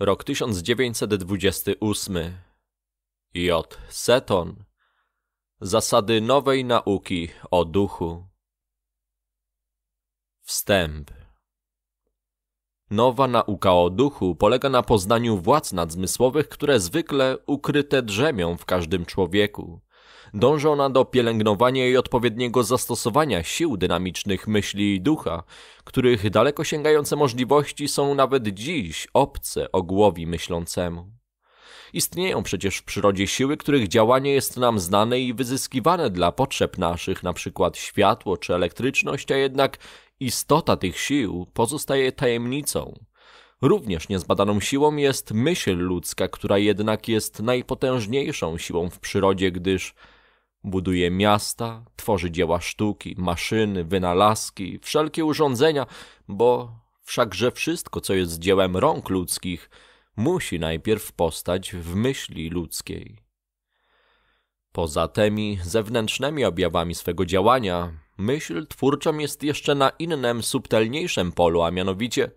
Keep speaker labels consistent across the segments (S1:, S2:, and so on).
S1: Rok 1928. J. Seton. Zasady nowej nauki o duchu. Wstęp. Nowa nauka o duchu polega na poznaniu władz nadzmysłowych, które zwykle ukryte drzemią w każdym człowieku. Dąży ona do pielęgnowania i odpowiedniego zastosowania sił dynamicznych myśli i ducha, których daleko sięgające możliwości są nawet dziś obce ogłowi myślącemu. Istnieją przecież w przyrodzie siły, których działanie jest nam znane i wyzyskiwane dla potrzeb naszych, na przykład światło czy elektryczność, a jednak istota tych sił pozostaje tajemnicą. Również niezbadaną siłą jest myśl ludzka, która jednak jest najpotężniejszą siłą w przyrodzie, gdyż Buduje miasta, tworzy dzieła sztuki, maszyny, wynalazki, wszelkie urządzenia, bo wszakże wszystko, co jest dziełem rąk ludzkich, musi najpierw postać w myśli ludzkiej. Poza tymi zewnętrznymi objawami swego działania, myśl twórczą jest jeszcze na innym, subtelniejszym polu, a mianowicie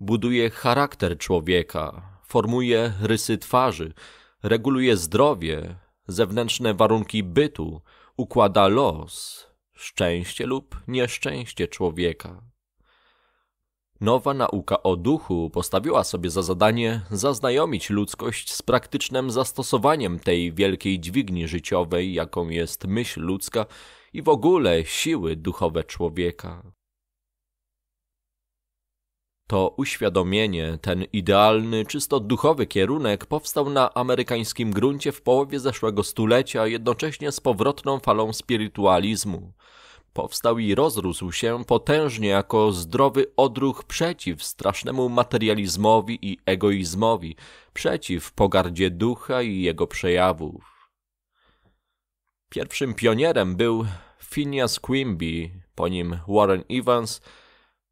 S1: buduje charakter człowieka, formuje rysy twarzy, reguluje zdrowie, zewnętrzne warunki bytu układa los, szczęście lub nieszczęście człowieka. Nowa nauka o duchu postawiła sobie za zadanie zaznajomić ludzkość z praktycznym zastosowaniem tej wielkiej dźwigni życiowej, jaką jest myśl ludzka i w ogóle siły duchowe człowieka. To uświadomienie, ten idealny, czysto duchowy kierunek powstał na amerykańskim gruncie w połowie zeszłego stulecia, jednocześnie z powrotną falą spirytualizmu. Powstał i rozrósł się potężnie jako zdrowy odruch przeciw strasznemu materializmowi i egoizmowi, przeciw pogardzie ducha i jego przejawów. Pierwszym pionierem był Phineas Quimby, po nim Warren Evans –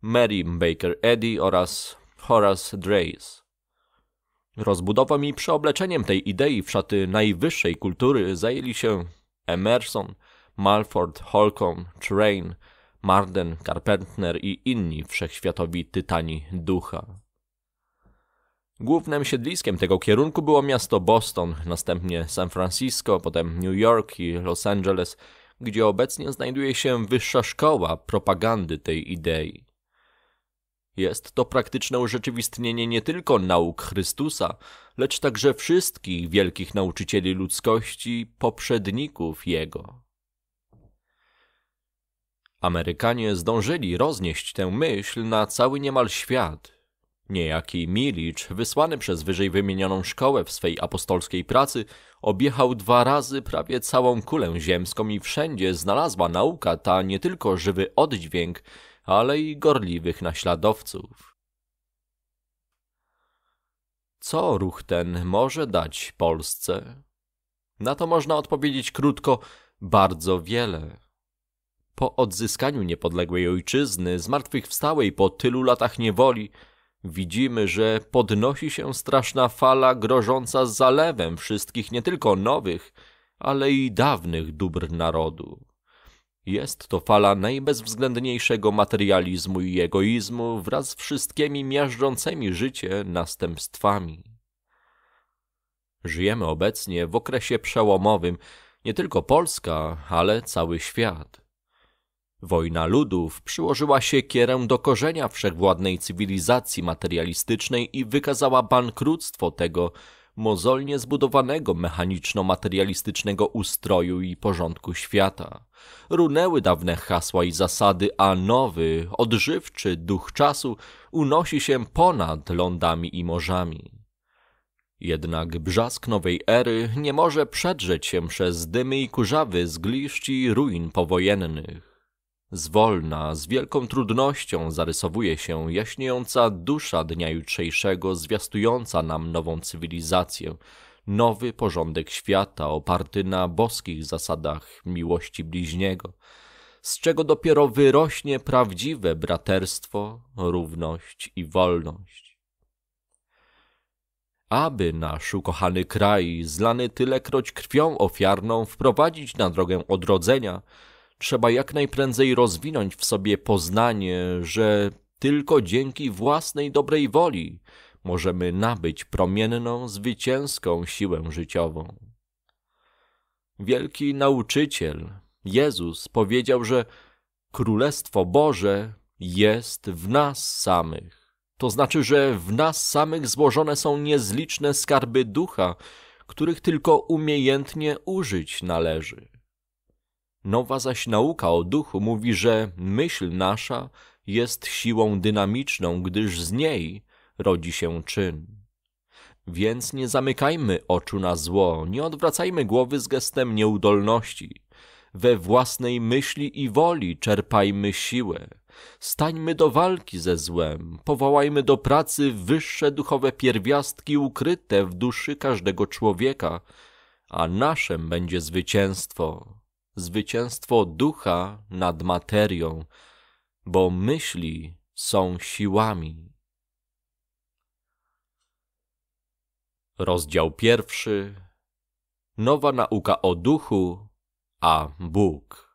S1: Mary Baker Eddy oraz Horace Dreys. Rozbudową i przeobleczeniem tej idei w szaty najwyższej kultury zajęli się Emerson, Malford, Holcomb, Train, Marden, Carpenter i inni wszechświatowi tytani ducha. Głównym siedliskiem tego kierunku było miasto Boston, następnie San Francisco, potem New York i Los Angeles, gdzie obecnie znajduje się wyższa szkoła propagandy tej idei. Jest to praktyczne urzeczywistnienie nie tylko nauk Chrystusa, lecz także wszystkich wielkich nauczycieli ludzkości, poprzedników Jego. Amerykanie zdążyli roznieść tę myśl na cały niemal świat. Niejaki Milicz, wysłany przez wyżej wymienioną szkołę w swej apostolskiej pracy, objechał dwa razy prawie całą kulę ziemską i wszędzie znalazła nauka ta nie tylko żywy oddźwięk, ale i gorliwych naśladowców. Co ruch ten może dać Polsce? Na to można odpowiedzieć krótko bardzo wiele. Po odzyskaniu niepodległej ojczyzny, zmartwychwstałej po tylu latach niewoli, widzimy, że podnosi się straszna fala grożąca zalewem wszystkich nie tylko nowych, ale i dawnych dóbr narodu. Jest to fala najbezwzględniejszego materializmu i egoizmu wraz z wszystkimi miażdżącymi życie następstwami. Żyjemy obecnie w okresie przełomowym nie tylko Polska, ale cały świat. Wojna ludów przyłożyła siekierę do korzenia wszechwładnej cywilizacji materialistycznej i wykazała bankructwo tego mozolnie zbudowanego mechaniczno-materialistycznego ustroju i porządku świata. Runęły dawne hasła i zasady, a nowy, odżywczy duch czasu unosi się ponad lądami i morzami. Jednak brzask nowej ery nie może przedrzeć się przez dymy i kurzawy z i ruin powojennych. Zwolna, z wielką trudnością zarysowuje się jaśniejąca dusza dnia jutrzejszego, zwiastująca nam nową cywilizację, nowy porządek świata oparty na boskich zasadach miłości bliźniego, z czego dopiero wyrośnie prawdziwe braterstwo, równość i wolność. Aby nasz ukochany kraj, zlany tylekroć krwią ofiarną, wprowadzić na drogę odrodzenia, Trzeba jak najprędzej rozwinąć w sobie poznanie, że tylko dzięki własnej dobrej woli możemy nabyć promienną, zwycięską siłę życiową. Wielki nauczyciel, Jezus, powiedział, że Królestwo Boże jest w nas samych. To znaczy, że w nas samych złożone są niezliczne skarby ducha, których tylko umiejętnie użyć należy. Nowa zaś nauka o duchu mówi, że myśl nasza jest siłą dynamiczną, gdyż z niej rodzi się czyn. Więc nie zamykajmy oczu na zło, nie odwracajmy głowy z gestem nieudolności. We własnej myśli i woli czerpajmy siłę. Stańmy do walki ze złem, powołajmy do pracy wyższe duchowe pierwiastki ukryte w duszy każdego człowieka, a naszym będzie zwycięstwo zwycięstwo ducha nad materią, bo myśli są siłami. Rozdział pierwszy. Nowa nauka o duchu, a Bóg.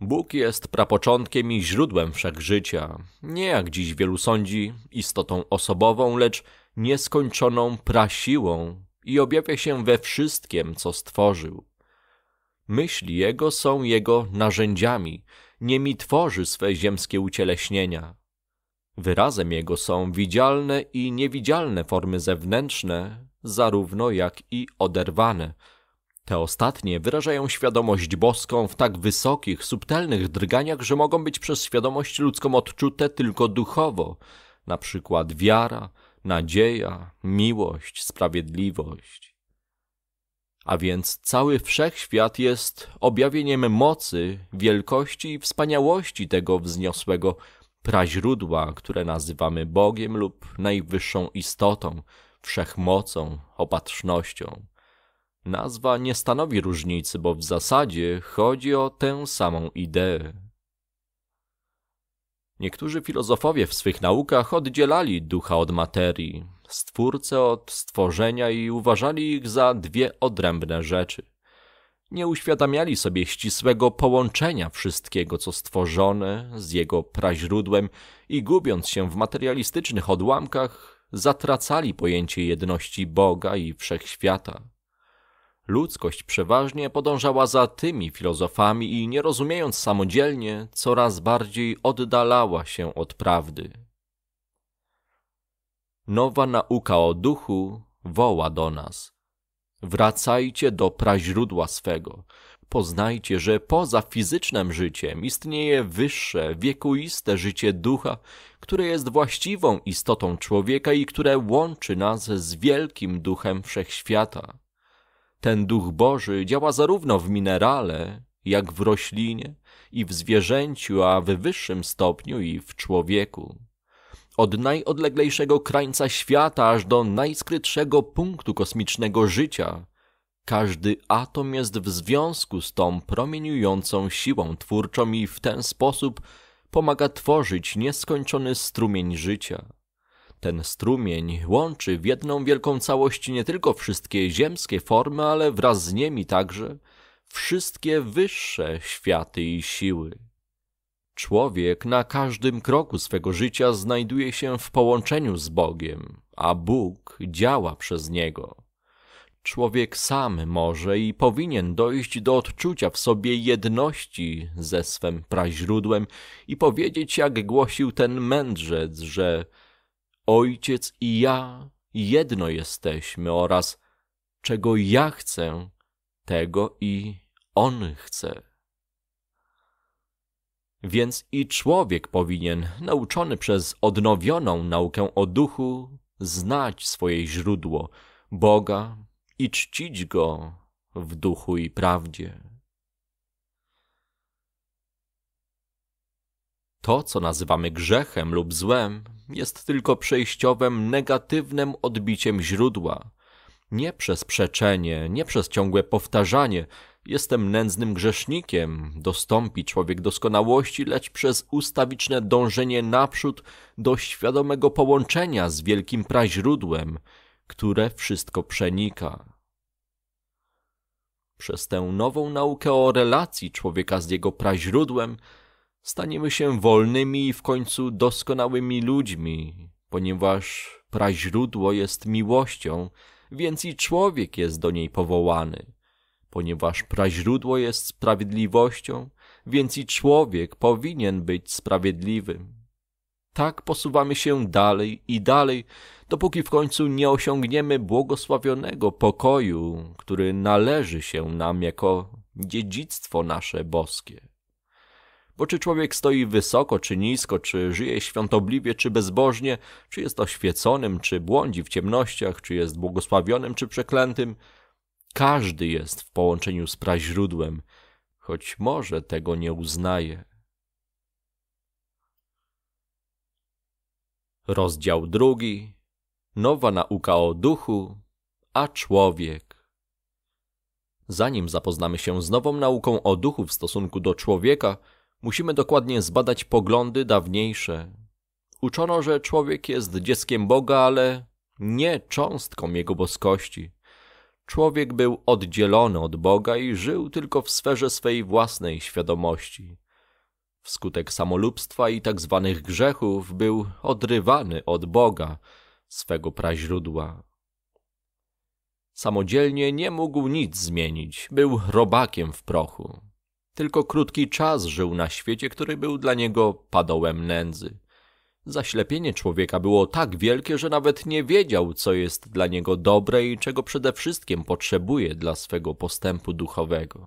S1: Bóg jest prapoczątkiem i źródłem wszechżycia, nie jak dziś wielu sądzi, istotą osobową, lecz nieskończoną prasiłą i objawia się we wszystkim, co stworzył. Myśli jego są jego narzędziami, niemi tworzy swe ziemskie ucieleśnienia. Wyrazem jego są widzialne i niewidzialne formy zewnętrzne, zarówno jak i oderwane. Te ostatnie wyrażają świadomość boską w tak wysokich, subtelnych drganiach, że mogą być przez świadomość ludzką odczute tylko duchowo, na przykład wiara, nadzieja, miłość, sprawiedliwość. A więc cały wszechświat jest objawieniem mocy, wielkości i wspaniałości tego wzniosłego praźródła, które nazywamy Bogiem lub najwyższą istotą, wszechmocą, opatrznością. Nazwa nie stanowi różnicy, bo w zasadzie chodzi o tę samą ideę. Niektórzy filozofowie w swych naukach oddzielali ducha od materii, stwórcę od stworzenia i uważali ich za dwie odrębne rzeczy. Nie uświadamiali sobie ścisłego połączenia wszystkiego, co stworzone, z jego praźródłem i gubiąc się w materialistycznych odłamkach, zatracali pojęcie jedności Boga i wszechświata. Ludzkość przeważnie podążała za tymi filozofami i nie rozumiejąc samodzielnie, coraz bardziej oddalała się od prawdy nowa nauka o duchu woła do nas. Wracajcie do praźródła swego. Poznajcie, że poza fizycznym życiem istnieje wyższe, wiekuiste życie ducha, które jest właściwą istotą człowieka i które łączy nas z wielkim duchem wszechświata. Ten duch Boży działa zarówno w minerale, jak w roślinie, i w zwierzęciu, a w wyższym stopniu i w człowieku. Od najodleglejszego krańca świata aż do najskrytszego punktu kosmicznego życia, każdy atom jest w związku z tą promieniującą siłą twórczą i w ten sposób pomaga tworzyć nieskończony strumień życia. Ten strumień łączy w jedną wielką całość nie tylko wszystkie ziemskie formy, ale wraz z nimi także wszystkie wyższe światy i siły. Człowiek na każdym kroku swego życia znajduje się w połączeniu z Bogiem, a Bóg działa przez niego. Człowiek sam może i powinien dojść do odczucia w sobie jedności ze swym praźródłem i powiedzieć, jak głosił ten mędrzec, że Ojciec i ja jedno jesteśmy oraz czego ja chcę, tego i On chce. Więc i człowiek powinien, nauczony przez odnowioną naukę o duchu, znać swoje źródło, Boga i czcić Go w duchu i prawdzie. To, co nazywamy grzechem lub złem, jest tylko przejściowym, negatywnym odbiciem źródła. Nie przez przeczenie, nie przez ciągłe powtarzanie, Jestem nędznym grzesznikiem, dostąpi człowiek doskonałości, lecz przez ustawiczne dążenie naprzód do świadomego połączenia z wielkim praźródłem, które wszystko przenika. Przez tę nową naukę o relacji człowieka z jego praźródłem staniemy się wolnymi i w końcu doskonałymi ludźmi, ponieważ praźródło jest miłością, więc i człowiek jest do niej powołany. Ponieważ praźródło jest sprawiedliwością, więc i człowiek powinien być sprawiedliwym. Tak posuwamy się dalej i dalej, dopóki w końcu nie osiągniemy błogosławionego pokoju, który należy się nam jako dziedzictwo nasze boskie. Bo czy człowiek stoi wysoko czy nisko, czy żyje świątobliwie czy bezbożnie, czy jest oświeconym, czy błądzi w ciemnościach, czy jest błogosławionym czy przeklętym – każdy jest w połączeniu z praźródłem, choć może tego nie uznaje. Rozdział drugi. Nowa nauka o duchu, a człowiek. Zanim zapoznamy się z nową nauką o duchu w stosunku do człowieka, musimy dokładnie zbadać poglądy dawniejsze. Uczono, że człowiek jest dzieckiem Boga, ale nie cząstką jego boskości. Człowiek był oddzielony od Boga i żył tylko w sferze swej własnej świadomości. Wskutek samolubstwa i tak zwanych grzechów był odrywany od Boga, swego praźródła. Samodzielnie nie mógł nic zmienić, był robakiem w prochu. Tylko krótki czas żył na świecie, który był dla niego padołem nędzy. Zaślepienie człowieka było tak wielkie, że nawet nie wiedział, co jest dla niego dobre i czego przede wszystkim potrzebuje dla swego postępu duchowego.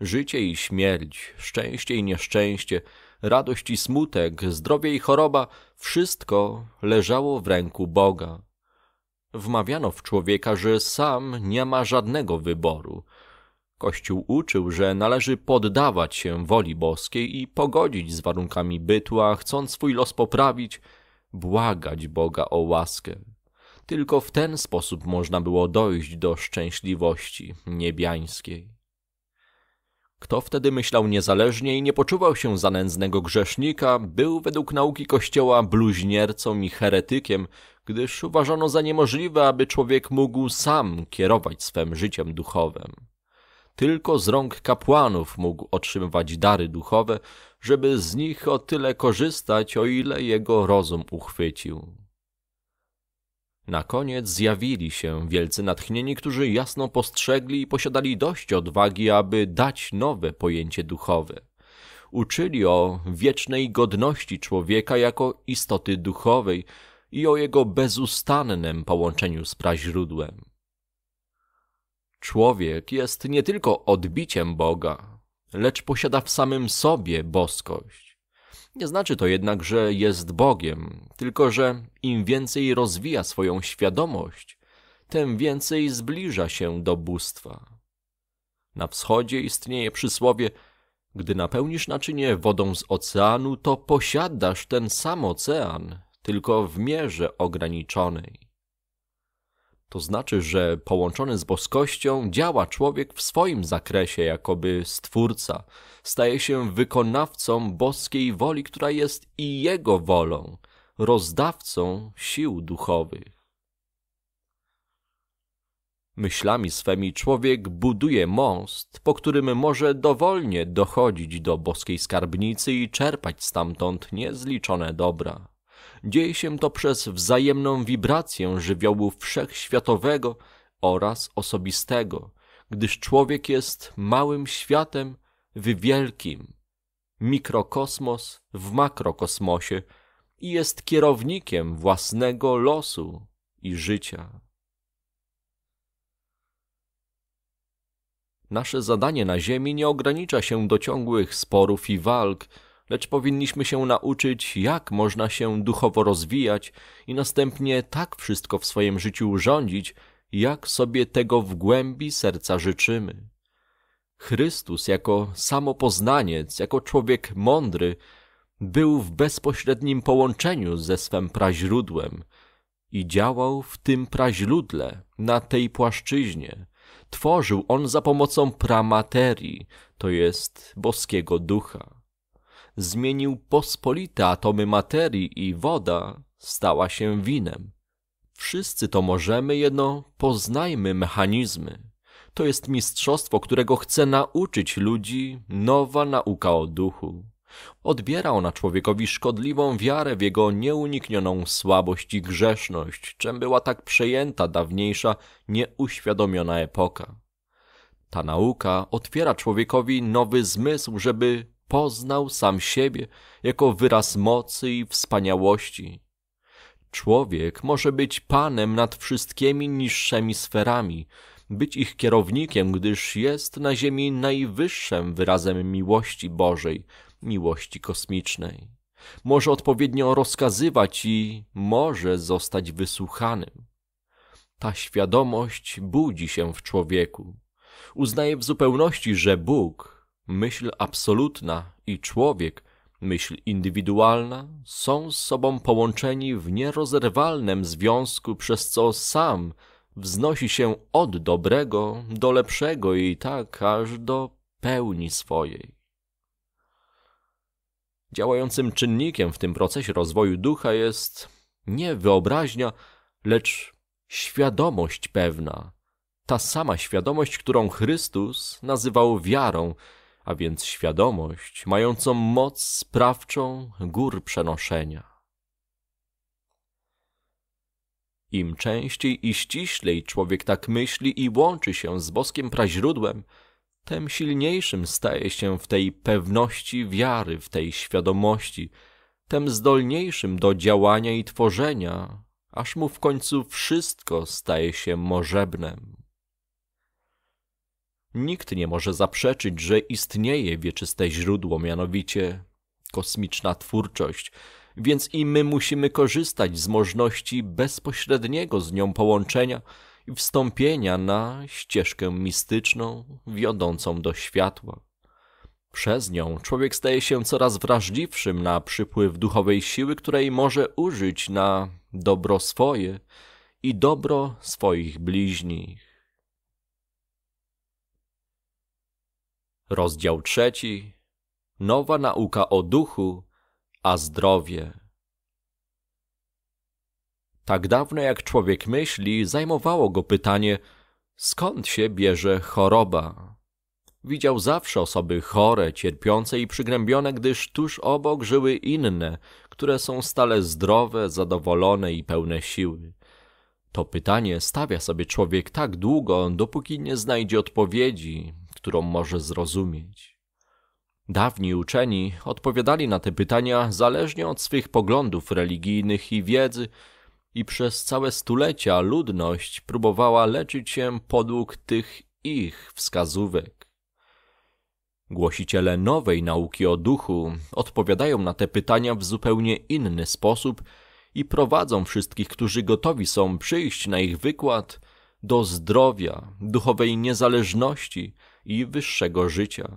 S1: Życie i śmierć, szczęście i nieszczęście, radość i smutek, zdrowie i choroba wszystko leżało w ręku Boga. Wmawiano w człowieka, że sam nie ma żadnego wyboru, Kościół uczył, że należy poddawać się woli boskiej i pogodzić z warunkami bytu, a chcąc swój los poprawić, błagać Boga o łaskę. Tylko w ten sposób można było dojść do szczęśliwości niebiańskiej. Kto wtedy myślał niezależnie i nie poczuwał się za nędznego grzesznika, był według nauki Kościoła bluźniercą i heretykiem, gdyż uważano za niemożliwe, aby człowiek mógł sam kierować swym życiem duchowym. Tylko z rąk kapłanów mógł otrzymywać dary duchowe, żeby z nich o tyle korzystać, o ile jego rozum uchwycił. Na koniec zjawili się wielcy natchnieni, którzy jasno postrzegli i posiadali dość odwagi, aby dać nowe pojęcie duchowe. Uczyli o wiecznej godności człowieka jako istoty duchowej i o jego bezustannym połączeniu z praźródłem. Człowiek jest nie tylko odbiciem Boga, lecz posiada w samym sobie boskość. Nie znaczy to jednak, że jest Bogiem, tylko że im więcej rozwija swoją świadomość, tym więcej zbliża się do bóstwa. Na wschodzie istnieje przysłowie: Gdy napełnisz naczynie wodą z oceanu, to posiadasz ten sam ocean, tylko w mierze ograniczonej. To znaczy, że połączony z boskością działa człowiek w swoim zakresie, jakoby stwórca. Staje się wykonawcą boskiej woli, która jest i jego wolą, rozdawcą sił duchowych. Myślami swymi człowiek buduje most, po którym może dowolnie dochodzić do boskiej skarbnicy i czerpać stamtąd niezliczone dobra. Dzieje się to przez wzajemną wibrację żywiołu wszechświatowego oraz osobistego, gdyż człowiek jest małym światem w wielkim, mikrokosmos w makrokosmosie i jest kierownikiem własnego losu i życia. Nasze zadanie na Ziemi nie ogranicza się do ciągłych sporów i walk, lecz powinniśmy się nauczyć, jak można się duchowo rozwijać i następnie tak wszystko w swoim życiu rządzić, jak sobie tego w głębi serca życzymy. Chrystus jako samopoznaniec, jako człowiek mądry, był w bezpośrednim połączeniu ze swym praźródłem i działał w tym praźródle, na tej płaszczyźnie. Tworzył on za pomocą pramaterii, to jest boskiego ducha zmienił pospolite atomy materii i woda stała się winem. Wszyscy to możemy, jedno poznajmy mechanizmy. To jest mistrzostwo, którego chce nauczyć ludzi nowa nauka o duchu. Odbiera ona człowiekowi szkodliwą wiarę w jego nieuniknioną słabość i grzeszność, czym była tak przejęta dawniejsza, nieuświadomiona epoka. Ta nauka otwiera człowiekowi nowy zmysł, żeby poznał sam siebie jako wyraz mocy i wspaniałości. Człowiek może być panem nad wszystkimi niższymi sferami, być ich kierownikiem, gdyż jest na ziemi najwyższym wyrazem miłości Bożej, miłości kosmicznej. Może odpowiednio rozkazywać i może zostać wysłuchanym. Ta świadomość budzi się w człowieku. Uznaje w zupełności, że Bóg myśl absolutna i człowiek, myśl indywidualna są z sobą połączeni w nierozerwalnym związku, przez co sam wznosi się od dobrego do lepszego i tak aż do pełni swojej. Działającym czynnikiem w tym procesie rozwoju ducha jest nie wyobraźnia, lecz świadomość pewna, ta sama świadomość, którą Chrystus nazywał wiarą, a więc świadomość mającą moc sprawczą gór przenoszenia. Im częściej i ściślej człowiek tak myśli i łączy się z boskim praźródłem, tym silniejszym staje się w tej pewności wiary, w tej świadomości, tym zdolniejszym do działania i tworzenia, aż mu w końcu wszystko staje się możebnem. Nikt nie może zaprzeczyć, że istnieje wieczyste źródło, mianowicie kosmiczna twórczość, więc i my musimy korzystać z możliwości bezpośredniego z nią połączenia i wstąpienia na ścieżkę mistyczną wiodącą do światła. Przez nią człowiek staje się coraz wrażliwszym na przypływ duchowej siły, której może użyć na dobro swoje i dobro swoich bliźnich. Rozdział trzeci. Nowa nauka o duchu, a zdrowie. Tak dawno jak człowiek myśli, zajmowało go pytanie, skąd się bierze choroba. Widział zawsze osoby chore, cierpiące i przygnębione, gdyż tuż obok żyły inne, które są stale zdrowe, zadowolone i pełne siły. To pytanie stawia sobie człowiek tak długo, dopóki nie znajdzie odpowiedzi, którą może zrozumieć. Dawni uczeni odpowiadali na te pytania zależnie od swych poglądów religijnych i wiedzy, i przez całe stulecia ludność próbowała leczyć się podług tych ich wskazówek. Głosiciele nowej nauki o duchu odpowiadają na te pytania w zupełnie inny sposób i prowadzą wszystkich, którzy gotowi są przyjść na ich wykład, do zdrowia, duchowej niezależności i wyższego życia.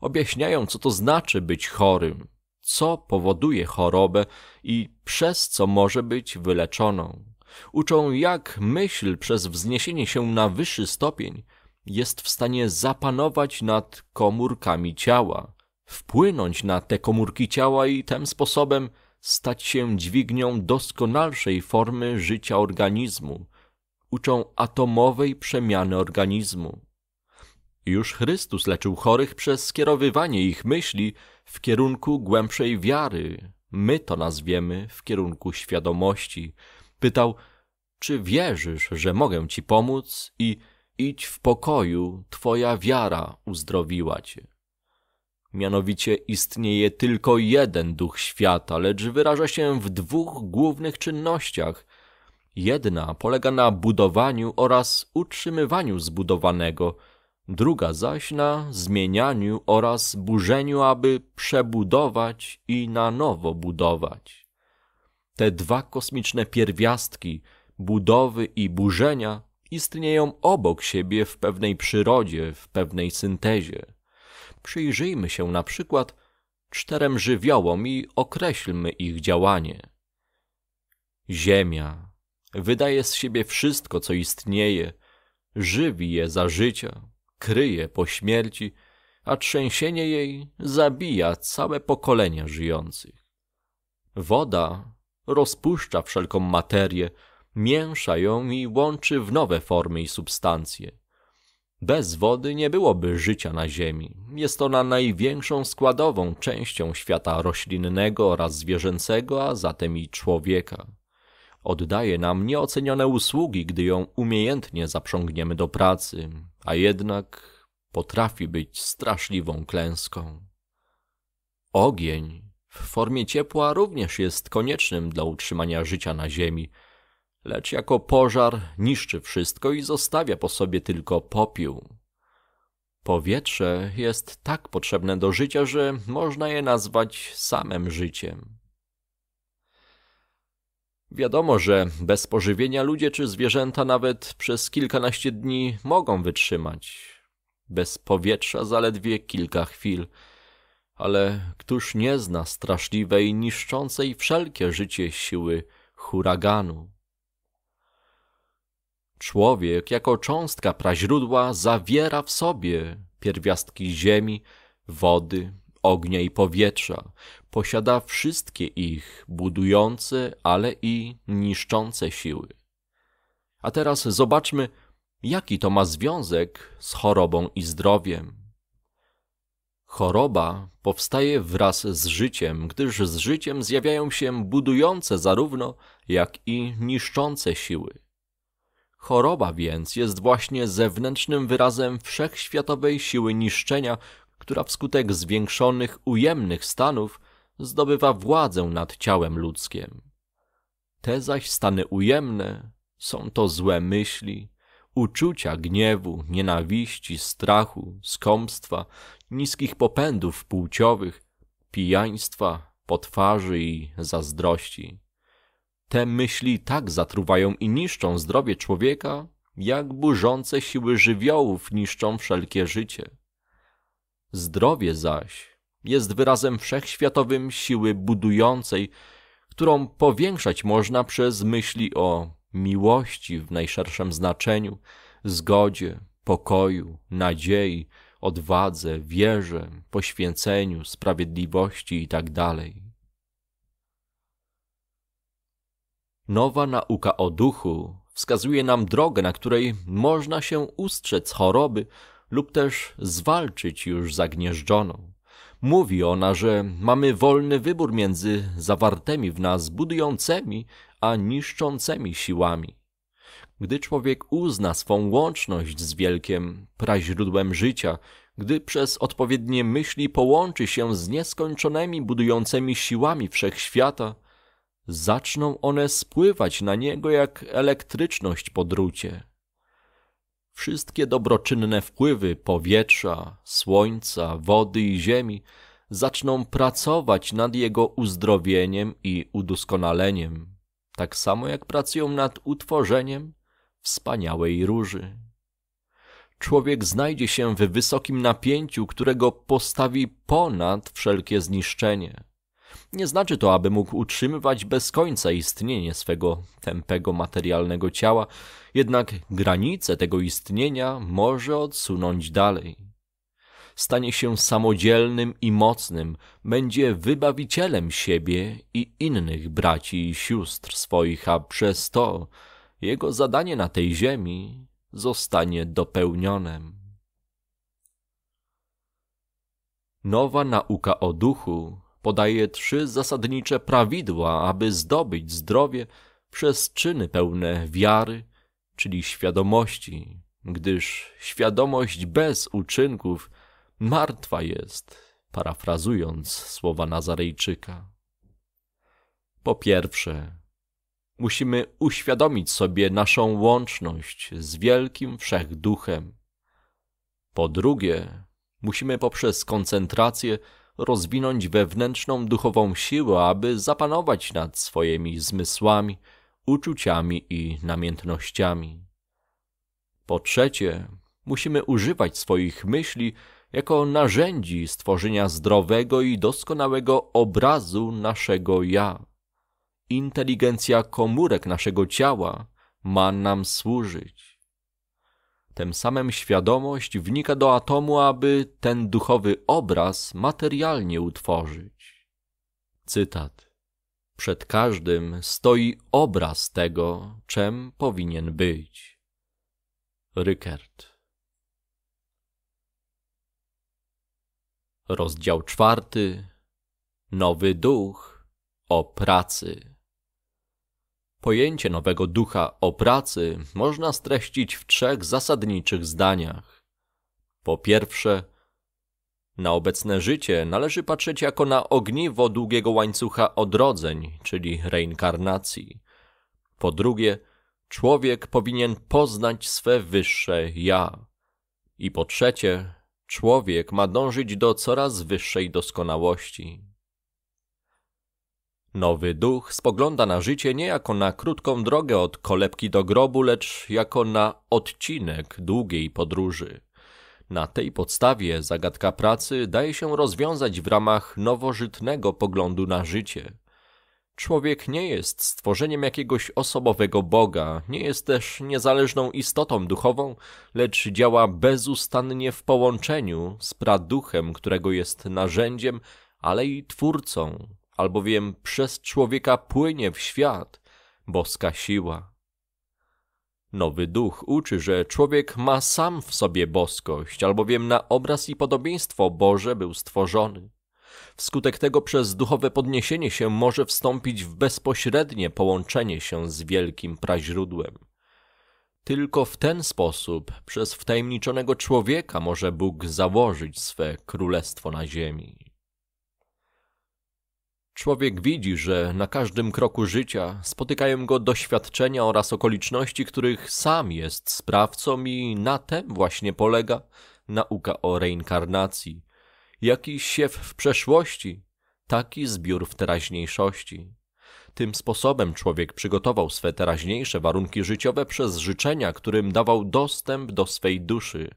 S1: Objaśniają, co to znaczy być chorym, co powoduje chorobę i przez co może być wyleczoną. Uczą, jak myśl przez wzniesienie się na wyższy stopień jest w stanie zapanować nad komórkami ciała, wpłynąć na te komórki ciała i tym sposobem stać się dźwignią doskonalszej formy życia organizmu. Uczą atomowej przemiany organizmu. Już Chrystus leczył chorych przez skierowywanie ich myśli w kierunku głębszej wiary. My to nazwiemy w kierunku świadomości. Pytał, czy wierzysz, że mogę ci pomóc i idź w pokoju, twoja wiara uzdrowiła cię. Mianowicie istnieje tylko jeden duch świata, lecz wyraża się w dwóch głównych czynnościach. Jedna polega na budowaniu oraz utrzymywaniu zbudowanego – druga zaś na zmienianiu oraz burzeniu, aby przebudować i na nowo budować. Te dwa kosmiczne pierwiastki budowy i burzenia istnieją obok siebie w pewnej przyrodzie, w pewnej syntezie. Przyjrzyjmy się na przykład czterem żywiołom i określmy ich działanie. Ziemia wydaje z siebie wszystko, co istnieje, żywi je za życia, kryje po śmierci, a trzęsienie jej zabija całe pokolenia żyjących. Woda rozpuszcza wszelką materię, mięsza ją i łączy w nowe formy i substancje. Bez wody nie byłoby życia na Ziemi. Jest ona największą składową częścią świata roślinnego oraz zwierzęcego, a zatem i człowieka. Oddaje nam nieocenione usługi, gdy ją umiejętnie zaprzągniemy do pracy, a jednak potrafi być straszliwą klęską. Ogień w formie ciepła również jest koniecznym dla utrzymania życia na Ziemi, lecz jako pożar niszczy wszystko i zostawia po sobie tylko popiół. Powietrze jest tak potrzebne do życia, że można je nazwać samym życiem. Wiadomo, że bez pożywienia ludzie czy zwierzęta nawet przez kilkanaście dni mogą wytrzymać. Bez powietrza zaledwie kilka chwil. Ale któż nie zna straszliwej, niszczącej wszelkie życie siły huraganu? Człowiek jako cząstka praźródła zawiera w sobie pierwiastki ziemi, wody, ognia i powietrza. Posiada wszystkie ich budujące, ale i niszczące siły. A teraz zobaczmy, jaki to ma związek z chorobą i zdrowiem. Choroba powstaje wraz z życiem, gdyż z życiem zjawiają się budujące zarówno, jak i niszczące siły. Choroba więc jest właśnie zewnętrznym wyrazem wszechświatowej siły niszczenia, która wskutek zwiększonych ujemnych stanów zdobywa władzę nad ciałem ludzkim. Te zaś stany ujemne są to złe myśli, uczucia gniewu, nienawiści, strachu, skomstwa, niskich popędów płciowych, pijaństwa, potwarzy i zazdrości. Te myśli tak zatruwają i niszczą zdrowie człowieka, jak burzące siły żywiołów niszczą wszelkie życie. Zdrowie zaś jest wyrazem wszechświatowym siły budującej, którą powiększać można przez myśli o miłości w najszerszym znaczeniu, zgodzie, pokoju, nadziei, odwadze, wierze, poświęceniu, sprawiedliwości itd. Tak Nowa nauka o duchu wskazuje nam drogę, na której można się ustrzec choroby, lub też zwalczyć już zagnieżdżoną. Mówi ona, że mamy wolny wybór między zawartymi w nas budującymi a niszczącymi siłami. Gdy człowiek uzna swą łączność z wielkim praźródłem życia, gdy przez odpowiednie myśli połączy się z nieskończonymi budującymi siłami wszechświata, zaczną one spływać na niego jak elektryczność po drucie. Wszystkie dobroczynne wpływy powietrza, słońca, wody i ziemi zaczną pracować nad jego uzdrowieniem i udoskonaleniem, tak samo jak pracują nad utworzeniem wspaniałej róży. Człowiek znajdzie się w wysokim napięciu, którego postawi ponad wszelkie zniszczenie. Nie znaczy to, aby mógł utrzymywać bez końca istnienie swego tępego materialnego ciała, jednak granice tego istnienia może odsunąć dalej. Stanie się samodzielnym i mocnym, będzie wybawicielem siebie i innych braci i sióstr swoich, a przez to jego zadanie na tej ziemi zostanie dopełnionym. Nowa nauka o duchu podaje trzy zasadnicze prawidła, aby zdobyć zdrowie przez czyny pełne wiary, czyli świadomości, gdyż świadomość bez uczynków martwa jest, parafrazując słowa Nazarejczyka. Po pierwsze, musimy uświadomić sobie naszą łączność z wielkim wszechduchem. Po drugie, musimy poprzez koncentrację rozwinąć wewnętrzną duchową siłę, aby zapanować nad swoimi zmysłami, uczuciami i namiętnościami. Po trzecie, musimy używać swoich myśli jako narzędzi stworzenia zdrowego i doskonałego obrazu naszego ja. Inteligencja komórek naszego ciała ma nam służyć. Tym samym świadomość wnika do atomu, aby ten duchowy obraz materialnie utworzyć. Cytat. Przed każdym stoi obraz tego, czym powinien być. Rykert. Rozdział czwarty. Nowy duch o pracy. Pojęcie nowego ducha o pracy można streścić w trzech zasadniczych zdaniach. Po pierwsze, na obecne życie należy patrzeć jako na ogniwo długiego łańcucha odrodzeń, czyli reinkarnacji. Po drugie, człowiek powinien poznać swe wyższe ja. I po trzecie, człowiek ma dążyć do coraz wyższej doskonałości. Nowy duch spogląda na życie nie jako na krótką drogę od kolebki do grobu, lecz jako na odcinek długiej podróży. Na tej podstawie zagadka pracy daje się rozwiązać w ramach nowożytnego poglądu na życie. Człowiek nie jest stworzeniem jakiegoś osobowego Boga, nie jest też niezależną istotą duchową, lecz działa bezustannie w połączeniu z praduchem, którego jest narzędziem, ale i twórcą, albowiem przez człowieka płynie w świat boska siła. Nowy duch uczy, że człowiek ma sam w sobie boskość, albowiem na obraz i podobieństwo Boże był stworzony. Wskutek tego przez duchowe podniesienie się może wstąpić w bezpośrednie połączenie się z wielkim praźródłem. Tylko w ten sposób przez wtajemniczonego człowieka może Bóg założyć swe królestwo na ziemi. Człowiek widzi, że na każdym kroku życia spotykają go doświadczenia oraz okoliczności, których sam jest sprawcą, i na tym właśnie polega nauka o reinkarnacji. Jaki siew w przeszłości, taki zbiór w teraźniejszości. Tym sposobem człowiek przygotował swe teraźniejsze warunki życiowe przez życzenia, którym dawał dostęp do swej duszy.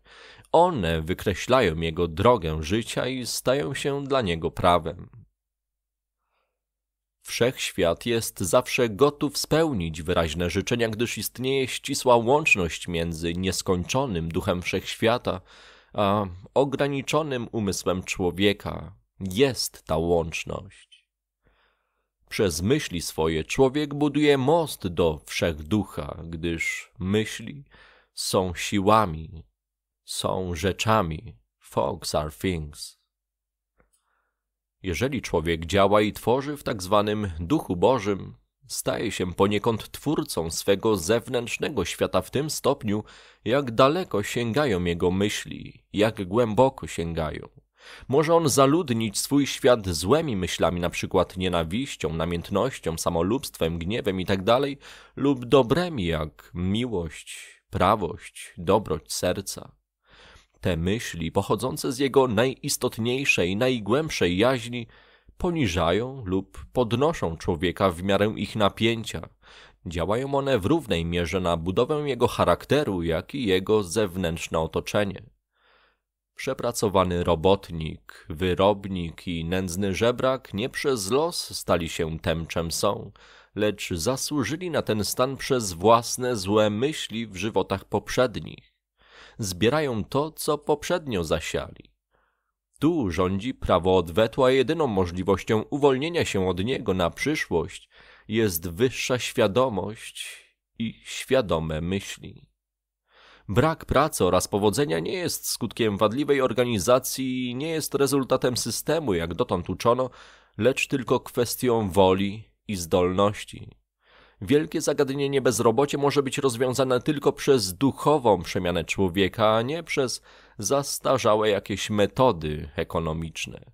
S1: One wykreślają jego drogę życia i stają się dla niego prawem. Wszechświat jest zawsze gotów spełnić wyraźne życzenia, gdyż istnieje ścisła łączność między nieskończonym duchem wszechświata a ograniczonym umysłem człowieka. Jest ta łączność. Przez myśli swoje człowiek buduje most do wszechducha, gdyż myśli są siłami, są rzeczami. Folks are things. Jeżeli człowiek działa i tworzy w tak zwanym duchu Bożym, staje się poniekąd twórcą swego zewnętrznego świata w tym stopniu, jak daleko sięgają jego myśli, jak głęboko sięgają. Może on zaludnić swój świat złymi myślami, na przykład nienawiścią, namiętnością, samolubstwem, gniewem itd., tak lub dobremi, jak miłość, prawość, dobroć serca. Te myśli, pochodzące z jego najistotniejszej, najgłębszej jaźni, poniżają lub podnoszą człowieka w miarę ich napięcia. Działają one w równej mierze na budowę jego charakteru, jak i jego zewnętrzne otoczenie. Przepracowany robotnik, wyrobnik i nędzny żebrak nie przez los stali się tem, czym są, lecz zasłużyli na ten stan przez własne złe myśli w żywotach poprzednich zbierają to, co poprzednio zasiali. Tu rządzi prawo odwetu, a jedyną możliwością uwolnienia się od niego na przyszłość jest wyższa świadomość i świadome myśli. Brak pracy oraz powodzenia nie jest skutkiem wadliwej organizacji, nie jest rezultatem systemu, jak dotąd uczono, lecz tylko kwestią woli i zdolności. Wielkie zagadnienie bezrobocie może być rozwiązane tylko przez duchową przemianę człowieka, a nie przez zastarzałe jakieś metody ekonomiczne.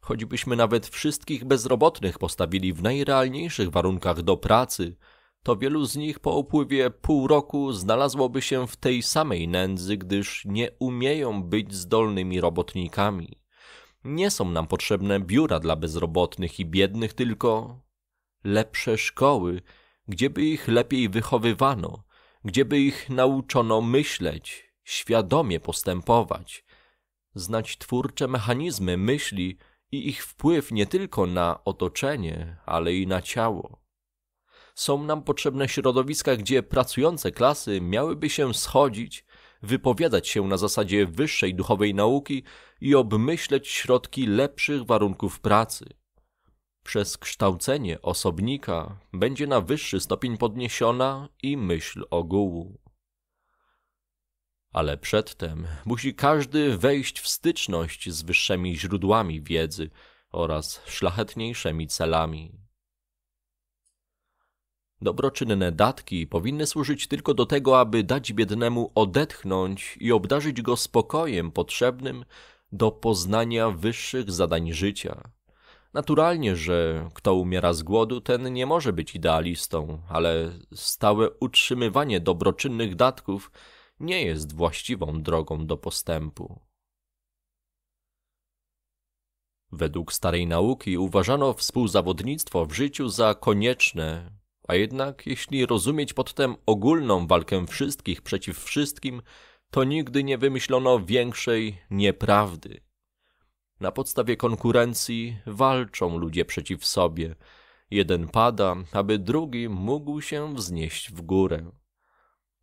S1: Choćbyśmy nawet wszystkich bezrobotnych postawili w najrealniejszych warunkach do pracy, to wielu z nich po upływie pół roku znalazłoby się w tej samej nędzy, gdyż nie umieją być zdolnymi robotnikami. Nie są nam potrzebne biura dla bezrobotnych i biednych, tylko lepsze szkoły Gdzieby ich lepiej wychowywano, gdzieby ich nauczono myśleć, świadomie postępować, znać twórcze mechanizmy myśli i ich wpływ nie tylko na otoczenie, ale i na ciało. Są nam potrzebne środowiska, gdzie pracujące klasy miałyby się schodzić, wypowiadać się na zasadzie wyższej duchowej nauki i obmyśleć środki lepszych warunków pracy przez kształcenie osobnika będzie na wyższy stopień podniesiona i myśl ogółu. Ale przedtem musi każdy wejść w styczność z wyższymi źródłami wiedzy oraz szlachetniejszymi celami. Dobroczynne datki powinny służyć tylko do tego, aby dać biednemu odetchnąć i obdarzyć go spokojem potrzebnym do poznania wyższych zadań życia Naturalnie, że kto umiera z głodu, ten nie może być idealistą, ale stałe utrzymywanie dobroczynnych datków nie jest właściwą drogą do postępu. Według starej nauki uważano współzawodnictwo w życiu za konieczne, a jednak jeśli rozumieć podtem ogólną walkę wszystkich przeciw wszystkim, to nigdy nie wymyślono większej nieprawdy. Na podstawie konkurencji walczą ludzie przeciw sobie. Jeden pada, aby drugi mógł się wznieść w górę.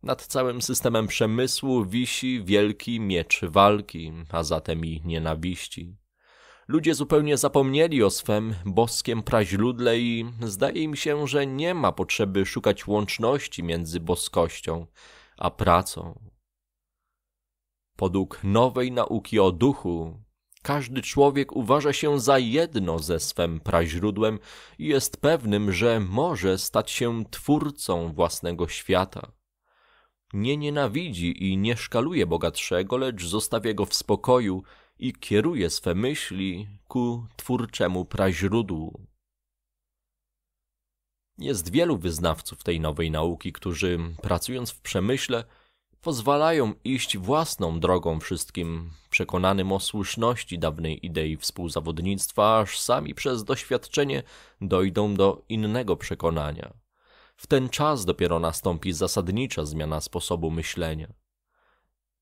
S1: Nad całym systemem przemysłu wisi wielki miecz walki, a zatem i nienawiści. Ludzie zupełnie zapomnieli o swem boskiem praźludle i zdaje im się, że nie ma potrzeby szukać łączności między boskością a pracą. Podług nowej nauki o duchu każdy człowiek uważa się za jedno ze swym praźródłem i jest pewnym, że może stać się twórcą własnego świata. Nie nienawidzi i nie szkaluje bogatszego, lecz zostawia go w spokoju i kieruje swe myśli ku twórczemu praźródłu. Jest wielu wyznawców tej nowej nauki, którzy, pracując w przemyśle, pozwalają iść własną drogą wszystkim, przekonanym o słuszności dawnej idei współzawodnictwa, aż sami przez doświadczenie dojdą do innego przekonania. W ten czas dopiero nastąpi zasadnicza zmiana sposobu myślenia.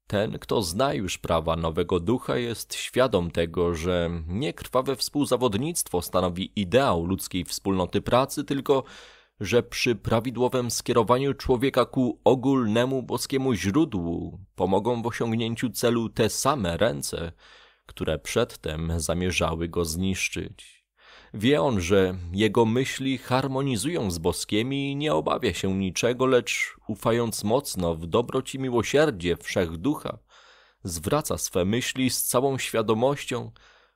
S1: Ten, kto zna już prawa nowego ducha, jest świadom tego, że nie krwawe współzawodnictwo stanowi ideał ludzkiej wspólnoty pracy, tylko że przy prawidłowym skierowaniu człowieka ku ogólnemu boskiemu źródłu pomogą w osiągnięciu celu te same ręce, które przedtem zamierzały go zniszczyć. Wie on, że jego myśli harmonizują z boskimi i nie obawia się niczego, lecz ufając mocno w dobroci miłosierdzie wszechducha, zwraca swe myśli z całą świadomością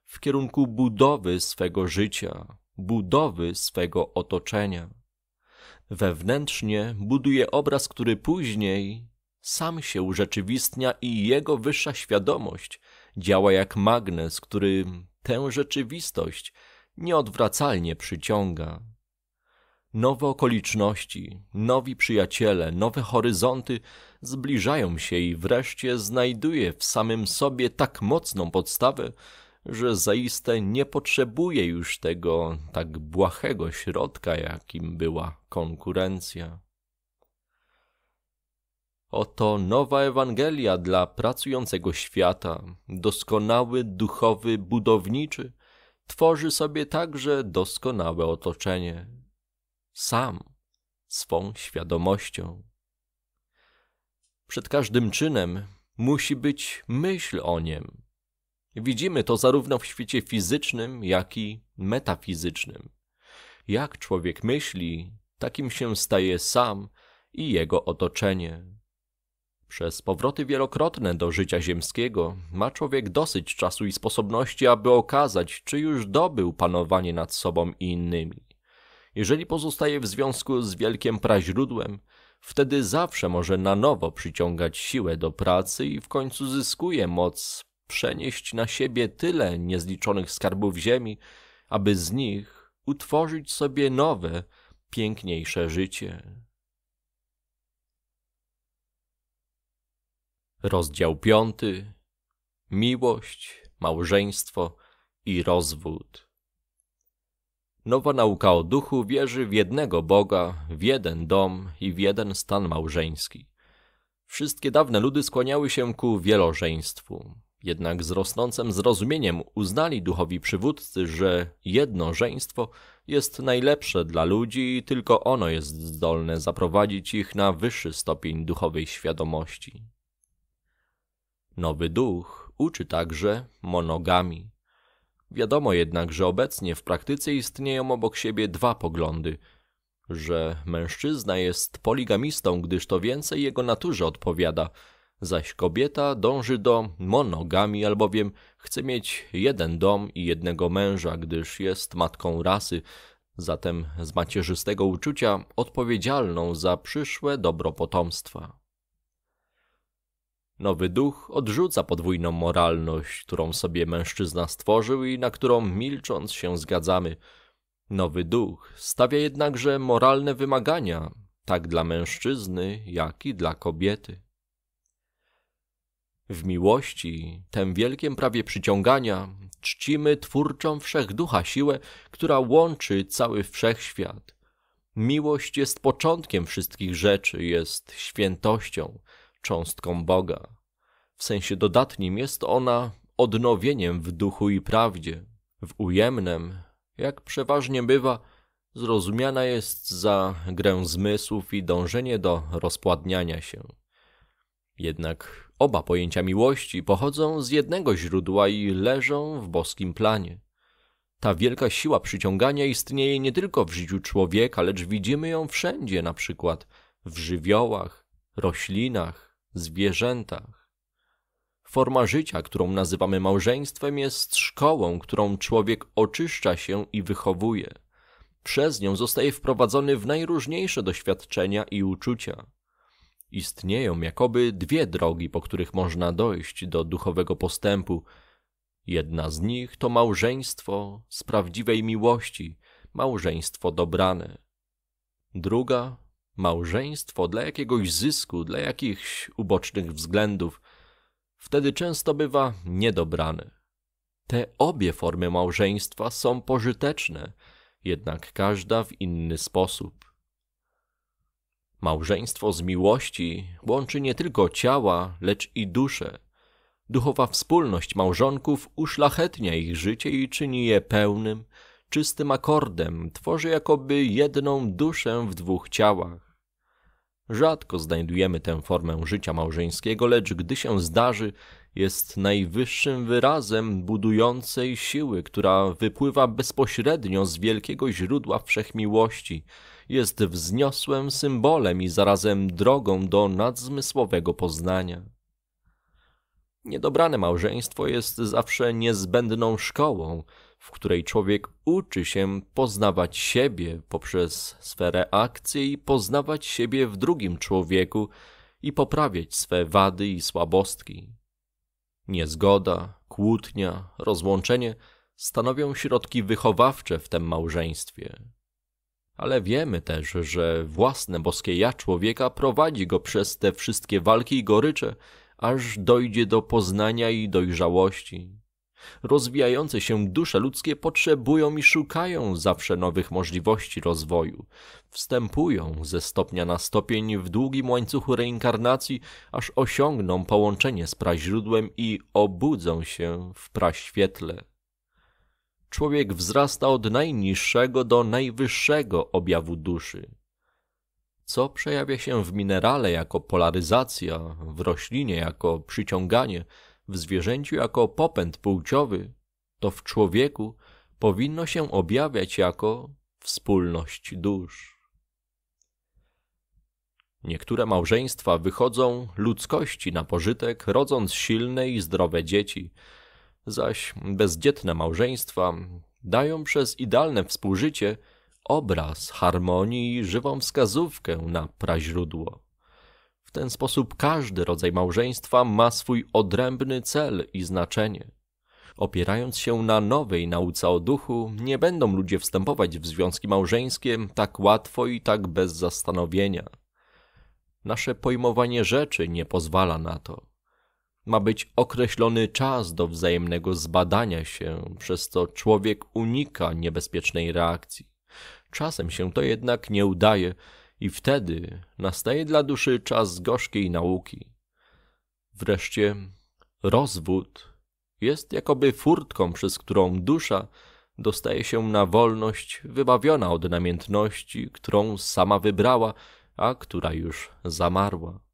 S1: w kierunku budowy swego życia, budowy swego otoczenia. Wewnętrznie buduje obraz, który później sam się urzeczywistnia i jego wyższa świadomość działa jak magnes, który tę rzeczywistość nieodwracalnie przyciąga. Nowe okoliczności, nowi przyjaciele, nowe horyzonty zbliżają się i wreszcie znajduje w samym sobie tak mocną podstawę, że zaiste nie potrzebuje już tego tak błahego środka, jakim była konkurencja. Oto nowa Ewangelia dla pracującego świata, doskonały duchowy budowniczy, tworzy sobie także doskonałe otoczenie. Sam, swą świadomością. Przed każdym czynem musi być myśl o niem, Widzimy to zarówno w świecie fizycznym, jak i metafizycznym. Jak człowiek myśli, takim się staje sam i jego otoczenie. Przez powroty wielokrotne do życia ziemskiego ma człowiek dosyć czasu i sposobności, aby okazać, czy już dobył panowanie nad sobą i innymi. Jeżeli pozostaje w związku z wielkim praźródłem, wtedy zawsze może na nowo przyciągać siłę do pracy i w końcu zyskuje moc przenieść na siebie tyle niezliczonych skarbów ziemi, aby z nich utworzyć sobie nowe, piękniejsze życie. Rozdział piąty: Miłość, małżeństwo i rozwód. Nowa nauka o duchu wierzy w jednego Boga, w jeden dom i w jeden stan małżeński. Wszystkie dawne ludy skłaniały się ku wielożeństwu. Jednak z rosnącym zrozumieniem uznali duchowi przywódcy, że jedno żeństwo jest najlepsze dla ludzi i tylko ono jest zdolne zaprowadzić ich na wyższy stopień duchowej świadomości. Nowy duch uczy także monogami. Wiadomo jednak, że obecnie w praktyce istnieją obok siebie dwa poglądy, że mężczyzna jest poligamistą, gdyż to więcej jego naturze odpowiada – zaś kobieta dąży do monogami, albowiem chce mieć jeden dom i jednego męża, gdyż jest matką rasy, zatem z macierzystego uczucia odpowiedzialną za przyszłe dobro potomstwa. Nowy duch odrzuca podwójną moralność, którą sobie mężczyzna stworzył i na którą milcząc się zgadzamy. Nowy duch stawia jednakże moralne wymagania, tak dla mężczyzny, jak i dla kobiety. W miłości, tym wielkim prawie przyciągania, czcimy twórczą wszechducha siłę, która łączy cały wszechświat. Miłość jest początkiem wszystkich rzeczy, jest świętością, cząstką Boga. W sensie dodatnim jest ona odnowieniem w duchu i prawdzie. W ujemnem, jak przeważnie bywa, zrozumiana jest za grę zmysłów i dążenie do rozpładniania się. Jednak Oba pojęcia miłości pochodzą z jednego źródła i leżą w boskim planie. Ta wielka siła przyciągania istnieje nie tylko w życiu człowieka, lecz widzimy ją wszędzie, na przykład w żywiołach, roślinach, zwierzętach. Forma życia, którą nazywamy małżeństwem, jest szkołą, którą człowiek oczyszcza się i wychowuje. Przez nią zostaje wprowadzony w najróżniejsze doświadczenia i uczucia. Istnieją jakoby dwie drogi, po których można dojść do duchowego postępu. Jedna z nich to małżeństwo z prawdziwej miłości, małżeństwo dobrane. Druga małżeństwo dla jakiegoś zysku, dla jakichś ubocznych względów. Wtedy często bywa niedobrane. Te obie formy małżeństwa są pożyteczne, jednak każda w inny sposób. Małżeństwo z miłości łączy nie tylko ciała, lecz i dusze. Duchowa wspólność małżonków uszlachetnia ich życie i czyni je pełnym, czystym akordem, tworzy jakoby jedną duszę w dwóch ciałach. Rzadko znajdujemy tę formę życia małżeńskiego, lecz gdy się zdarzy, jest najwyższym wyrazem budującej siły, która wypływa bezpośrednio z wielkiego źródła wszechmiłości – jest wzniosłym symbolem i zarazem drogą do nadzmysłowego poznania. Niedobrane małżeństwo jest zawsze niezbędną szkołą, w której człowiek uczy się poznawać siebie poprzez sferę akcji i poznawać siebie w drugim człowieku i poprawiać swe wady i słabostki. Niezgoda, kłótnia, rozłączenie stanowią środki wychowawcze w tym małżeństwie ale wiemy też, że własne boskie ja człowieka prowadzi go przez te wszystkie walki i gorycze, aż dojdzie do poznania i dojrzałości. Rozwijające się dusze ludzkie potrzebują i szukają zawsze nowych możliwości rozwoju. Wstępują ze stopnia na stopień w długim łańcuchu reinkarnacji, aż osiągną połączenie z praźródłem i obudzą się w praświetle człowiek wzrasta od najniższego do najwyższego objawu duszy, co przejawia się w minerale jako polaryzacja, w roślinie jako przyciąganie, w zwierzęciu jako popęd płciowy, to w człowieku powinno się objawiać jako wspólność dusz. Niektóre małżeństwa wychodzą ludzkości na pożytek, rodząc silne i zdrowe dzieci – zaś bezdzietne małżeństwa dają przez idealne współżycie obraz harmonii i żywą wskazówkę na praźródło. W ten sposób każdy rodzaj małżeństwa ma swój odrębny cel i znaczenie. Opierając się na nowej nauce o duchu, nie będą ludzie wstępować w związki małżeńskie tak łatwo i tak bez zastanowienia. Nasze pojmowanie rzeczy nie pozwala na to ma być określony czas do wzajemnego zbadania się, przez co człowiek unika niebezpiecznej reakcji. Czasem się to jednak nie udaje i wtedy nastaje dla duszy czas gorzkiej nauki. Wreszcie rozwód jest jakoby furtką, przez którą dusza dostaje się na wolność wybawiona od namiętności, którą sama wybrała, a która już zamarła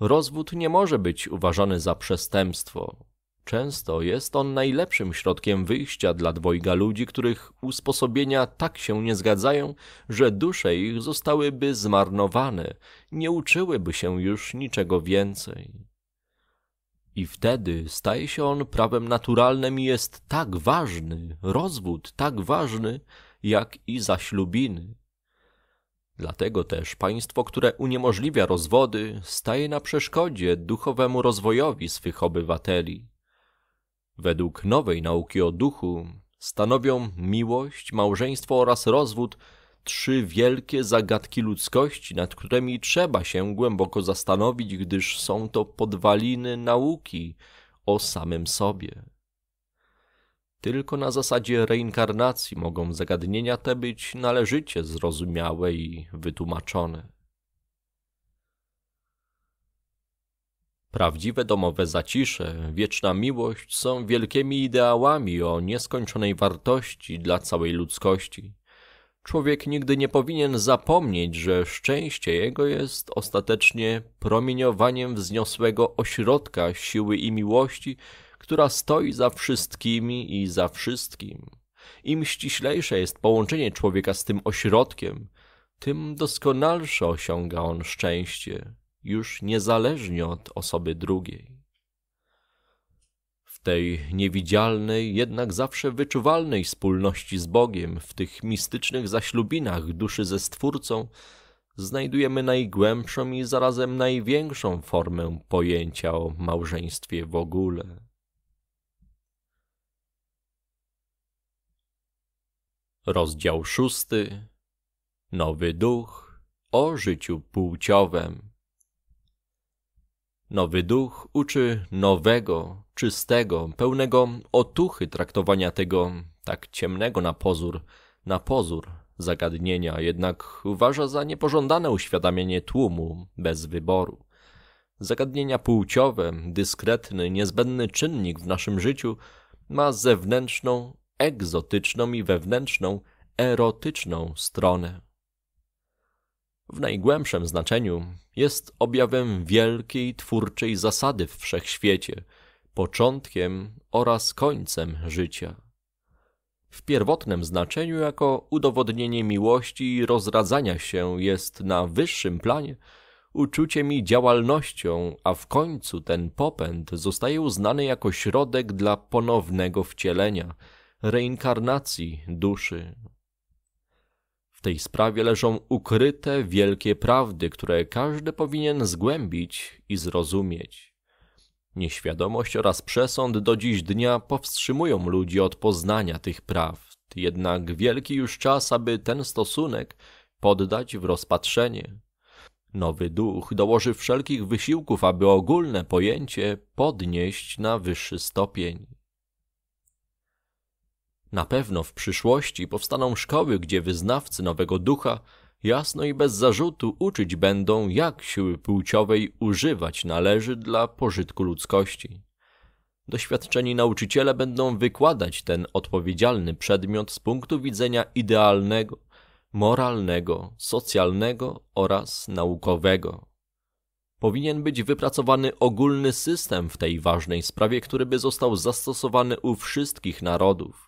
S1: rozwód nie może być uważany za przestępstwo. Często jest on najlepszym środkiem wyjścia dla dwojga ludzi, których usposobienia tak się nie zgadzają, że dusze ich zostałyby zmarnowane, nie uczyłyby się już niczego więcej. I wtedy staje się on prawem naturalnym i jest tak ważny, rozwód tak ważny, jak i zaślubiny. Dlatego też państwo, które uniemożliwia rozwody, staje na przeszkodzie duchowemu rozwojowi swych obywateli. Według nowej nauki o duchu stanowią miłość, małżeństwo oraz rozwód trzy wielkie zagadki ludzkości, nad którymi trzeba się głęboko zastanowić, gdyż są to podwaliny nauki o samym sobie. Tylko na zasadzie reinkarnacji mogą zagadnienia te być należycie zrozumiałe i wytłumaczone. Prawdziwe domowe zacisze, wieczna miłość są wielkimi ideałami o nieskończonej wartości dla całej ludzkości. Człowiek nigdy nie powinien zapomnieć, że szczęście jego jest ostatecznie promieniowaniem wzniosłego ośrodka siły i miłości, która stoi za wszystkimi i za wszystkim. Im ściślejsze jest połączenie człowieka z tym ośrodkiem, tym doskonalsze osiąga on szczęście, już niezależnie od osoby drugiej. W tej niewidzialnej, jednak zawsze wyczuwalnej wspólności z Bogiem, w tych mistycznych zaślubinach duszy ze Stwórcą, znajdujemy najgłębszą i zarazem największą formę pojęcia o małżeństwie w ogóle. Rozdział szósty. Nowy duch o życiu płciowym. Nowy duch uczy nowego, czystego, pełnego otuchy traktowania tego tak ciemnego na pozór, na pozór zagadnienia, jednak uważa za niepożądane uświadamianie tłumu bez wyboru. Zagadnienia płciowe, dyskretny, niezbędny czynnik w naszym życiu ma zewnętrzną egzotyczną i wewnętrzną, erotyczną stronę. W najgłębszym znaczeniu jest objawem wielkiej twórczej zasady w wszechświecie, początkiem oraz końcem życia. W pierwotnym znaczeniu jako udowodnienie miłości i rozradzania się jest na wyższym planie uczuciem i działalnością, a w końcu ten popęd zostaje uznany jako środek dla ponownego wcielenia – reinkarnacji duszy. W tej sprawie leżą ukryte wielkie prawdy, które każdy powinien zgłębić i zrozumieć. Nieświadomość oraz przesąd do dziś dnia powstrzymują ludzi od poznania tych prawd, jednak wielki już czas, aby ten stosunek poddać w rozpatrzenie. Nowy duch dołoży wszelkich wysiłków, aby ogólne pojęcie podnieść na wyższy stopień. Na pewno w przyszłości powstaną szkoły, gdzie wyznawcy nowego ducha jasno i bez zarzutu uczyć będą, jak siły płciowej używać należy dla pożytku ludzkości. Doświadczeni nauczyciele będą wykładać ten odpowiedzialny przedmiot z punktu widzenia idealnego, moralnego, socjalnego oraz naukowego. Powinien być wypracowany ogólny system w tej ważnej sprawie, który by został zastosowany u wszystkich narodów.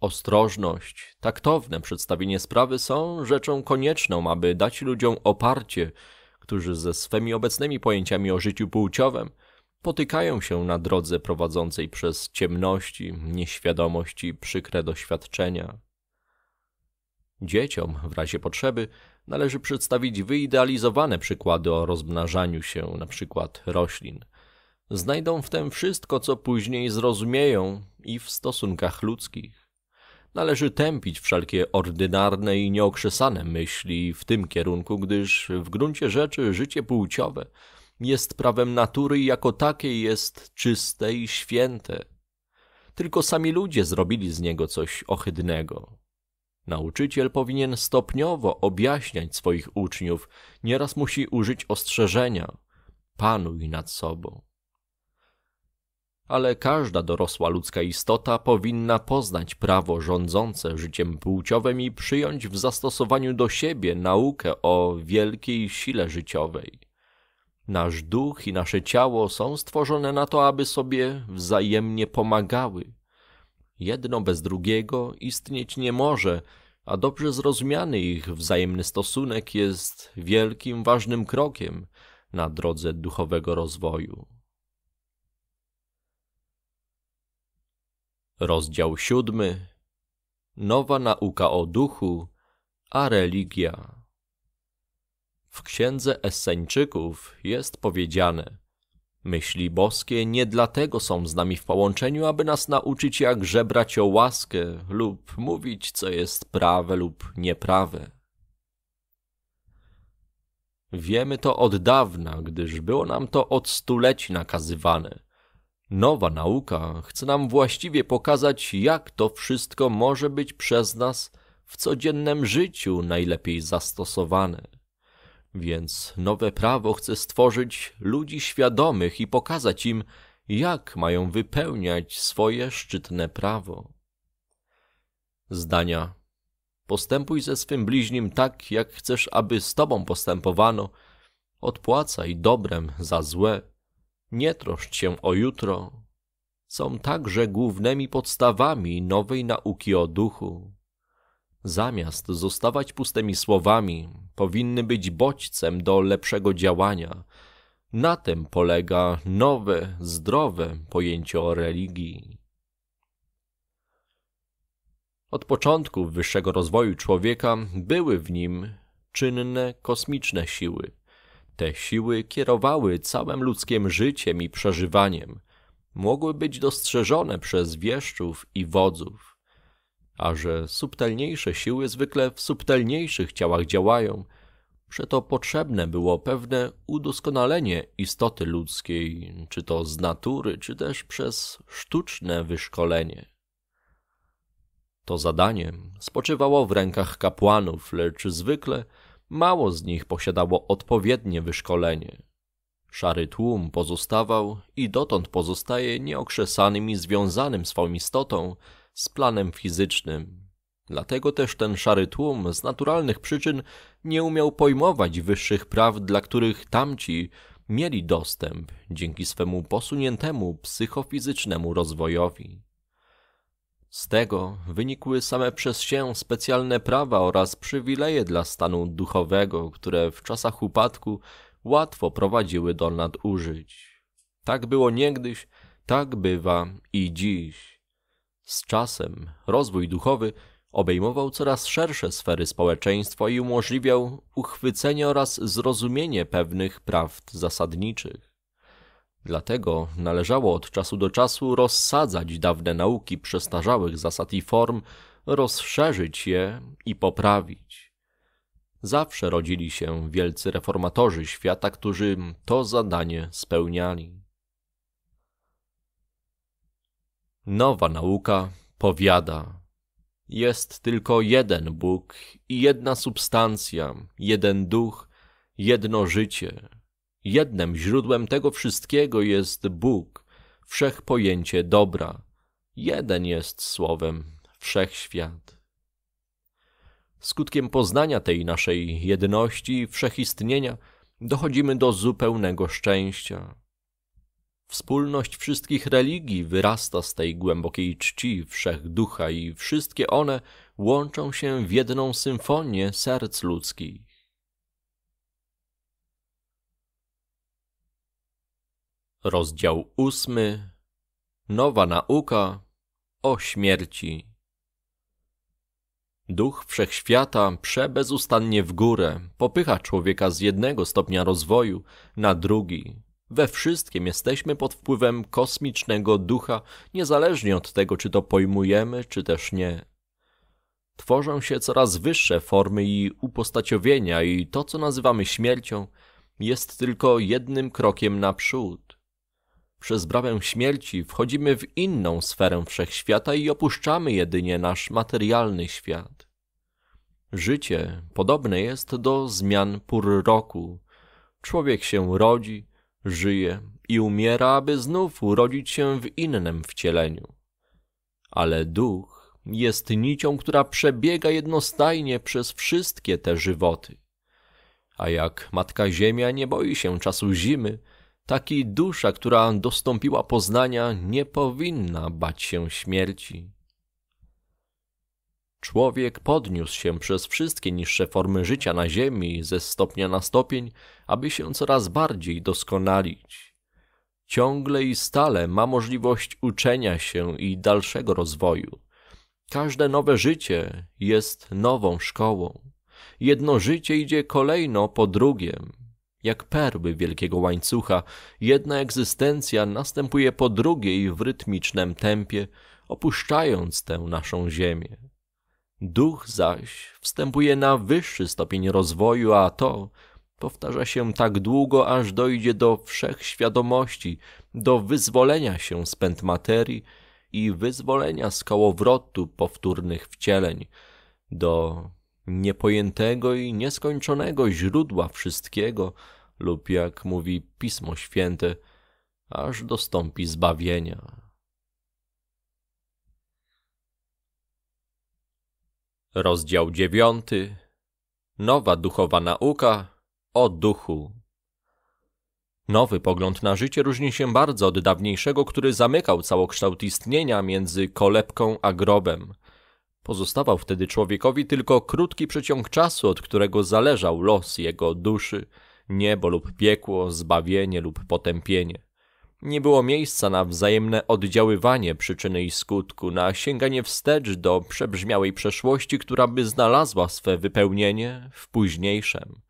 S1: Ostrożność, taktowne przedstawienie sprawy są rzeczą konieczną, aby dać ludziom oparcie, którzy ze swymi obecnymi pojęciami o życiu płciowym potykają się na drodze prowadzącej przez ciemności, nieświadomość i przykre doświadczenia. Dzieciom, w razie potrzeby, należy przedstawić wyidealizowane przykłady o rozmnażaniu się, na przykład roślin. Znajdą w tym wszystko, co później zrozumieją i w stosunkach ludzkich. Należy tępić wszelkie ordynarne i nieokrzesane myśli w tym kierunku, gdyż w gruncie rzeczy życie płciowe jest prawem natury i jako takie jest czyste i święte. Tylko sami ludzie zrobili z niego coś ohydnego. Nauczyciel powinien stopniowo objaśniać swoich uczniów, nieraz musi użyć ostrzeżenia. Panuj nad sobą ale każda dorosła ludzka istota powinna poznać prawo rządzące życiem płciowym i przyjąć w zastosowaniu do siebie naukę o wielkiej sile życiowej. Nasz duch i nasze ciało są stworzone na to, aby sobie wzajemnie pomagały. Jedno bez drugiego istnieć nie może, a dobrze zrozumiany ich wzajemny stosunek jest wielkim, ważnym krokiem na drodze duchowego rozwoju. Rozdział siódmy. Nowa nauka o duchu, a religia. W księdze Esseńczyków jest powiedziane: Myśli boskie nie dlatego są z nami w połączeniu, aby nas nauczyć, jak żebrać o łaskę lub mówić, co jest prawe lub nieprawe. Wiemy to od dawna, gdyż było nam to od stuleci nakazywane – Nowa nauka chce nam właściwie pokazać, jak to wszystko może być przez nas w codziennym życiu najlepiej zastosowane. Więc nowe prawo chce stworzyć ludzi świadomych i pokazać im, jak mają wypełniać swoje szczytne prawo. Zdania Postępuj ze swym bliźnim tak, jak chcesz, aby z tobą postępowano. Odpłacaj dobrem za złe. Nie troszcz się o jutro. Są także głównymi podstawami nowej nauki o duchu. Zamiast zostawać pustymi słowami, powinny być bodźcem do lepszego działania. Na tym polega nowe, zdrowe pojęcie o religii. Od początku wyższego rozwoju człowieka były w nim czynne kosmiczne siły, te siły kierowały całym ludzkim życiem i przeżywaniem. Mogły być dostrzeżone przez wieszczów i wodzów. A że subtelniejsze siły zwykle w subtelniejszych ciałach działają, przeto potrzebne było pewne udoskonalenie istoty ludzkiej, czy to z natury, czy też przez sztuczne wyszkolenie. To zadanie spoczywało w rękach kapłanów, lecz zwykle – Mało z nich posiadało odpowiednie wyszkolenie. Szary tłum pozostawał i dotąd pozostaje nieokrzesanym i związanym swą istotą z planem fizycznym. Dlatego też ten szary tłum z naturalnych przyczyn nie umiał pojmować wyższych praw, dla których tamci mieli dostęp dzięki swemu posuniętemu psychofizycznemu rozwojowi. Z tego wynikły same przez się specjalne prawa oraz przywileje dla stanu duchowego, które w czasach upadku łatwo prowadziły do nadużyć. Tak było niegdyś, tak bywa i dziś. Z czasem rozwój duchowy obejmował coraz szersze sfery społeczeństwa i umożliwiał uchwycenie oraz zrozumienie pewnych prawd zasadniczych. Dlatego należało od czasu do czasu rozsadzać dawne nauki przestarzałych zasad i form, rozszerzyć je i poprawić. Zawsze rodzili się wielcy reformatorzy świata, którzy to zadanie spełniali. Nowa nauka powiada: Jest tylko jeden Bóg i jedna substancja, jeden duch, jedno życie, Jednym źródłem tego wszystkiego jest Bóg, wszechpojęcie dobra. Jeden jest słowem wszechświat. Skutkiem poznania tej naszej jedności i wszechistnienia dochodzimy do zupełnego szczęścia. Wspólność wszystkich religii wyrasta z tej głębokiej czci wszechducha i wszystkie one łączą się w jedną symfonię serc ludzkich. Rozdział ósmy. Nowa nauka o śmierci. Duch wszechświata prze bezustannie w górę, popycha człowieka z jednego stopnia rozwoju na drugi. We wszystkim jesteśmy pod wpływem kosmicznego ducha, niezależnie od tego, czy to pojmujemy, czy też nie. Tworzą się coraz wyższe formy i upostaciowienia, i to, co nazywamy śmiercią, jest tylko jednym krokiem naprzód. Przez bramę śmierci wchodzimy w inną sferę wszechświata i opuszczamy jedynie nasz materialny świat. Życie podobne jest do zmian pór roku. Człowiek się rodzi, żyje i umiera, aby znów urodzić się w innym wcieleniu. Ale duch jest nicią, która przebiega jednostajnie przez wszystkie te żywoty. A jak matka ziemia nie boi się czasu zimy, Taki dusza, która dostąpiła poznania, nie powinna bać się śmierci. Człowiek podniósł się przez wszystkie niższe formy życia na ziemi ze stopnia na stopień, aby się coraz bardziej doskonalić. Ciągle i stale ma możliwość uczenia się i dalszego rozwoju. Każde nowe życie jest nową szkołą. Jedno życie idzie kolejno po drugiem, jak perły wielkiego łańcucha. Jedna egzystencja następuje po drugiej w rytmicznym tempie, opuszczając tę naszą ziemię. Duch zaś wstępuje na wyższy stopień rozwoju, a to powtarza się tak długo, aż dojdzie do wszechświadomości, do wyzwolenia się z pęd materii i wyzwolenia z kołowrotu powtórnych wcieleń, do niepojętego i nieskończonego źródła wszystkiego, lub jak mówi Pismo Święte, aż dostąpi zbawienia. Rozdział dziewiąty. Nowa duchowa nauka o duchu. Nowy pogląd na życie różni się bardzo od dawniejszego, który zamykał całokształt istnienia między kolebką a grobem. Pozostawał wtedy człowiekowi tylko krótki przeciąg czasu, od którego zależał los jego duszy – niebo lub piekło, zbawienie lub potępienie. Nie było miejsca na wzajemne oddziaływanie przyczyny i skutku, na sięganie wstecz do przebrzmiałej przeszłości, która by znalazła swe wypełnienie w późniejszym.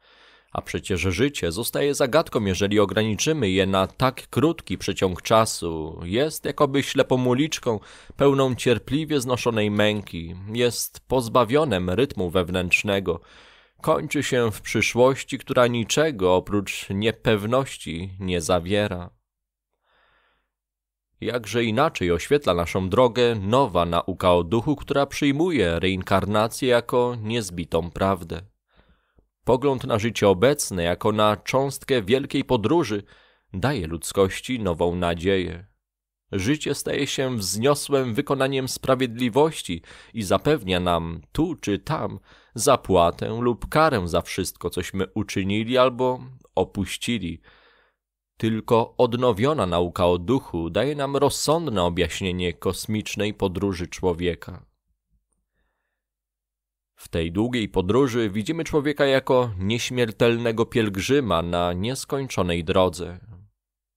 S1: A przecież życie zostaje zagadką, jeżeli ograniczymy je na tak krótki przeciąg czasu. Jest jakoby ślepą uliczką, pełną cierpliwie znoszonej męki. Jest pozbawionym rytmu wewnętrznego, kończy się w przyszłości, która niczego oprócz niepewności nie zawiera. Jakże inaczej oświetla naszą drogę nowa nauka o duchu, która przyjmuje reinkarnację jako niezbitą prawdę. Pogląd na życie obecne jako na cząstkę wielkiej podróży daje ludzkości nową nadzieję. Życie staje się wzniosłym wykonaniem sprawiedliwości i zapewnia nam tu czy tam zapłatę lub karę za wszystko, cośmy uczynili albo opuścili. Tylko odnowiona nauka o duchu daje nam rozsądne objaśnienie kosmicznej podróży człowieka. W tej długiej podróży widzimy człowieka jako nieśmiertelnego pielgrzyma na nieskończonej drodze.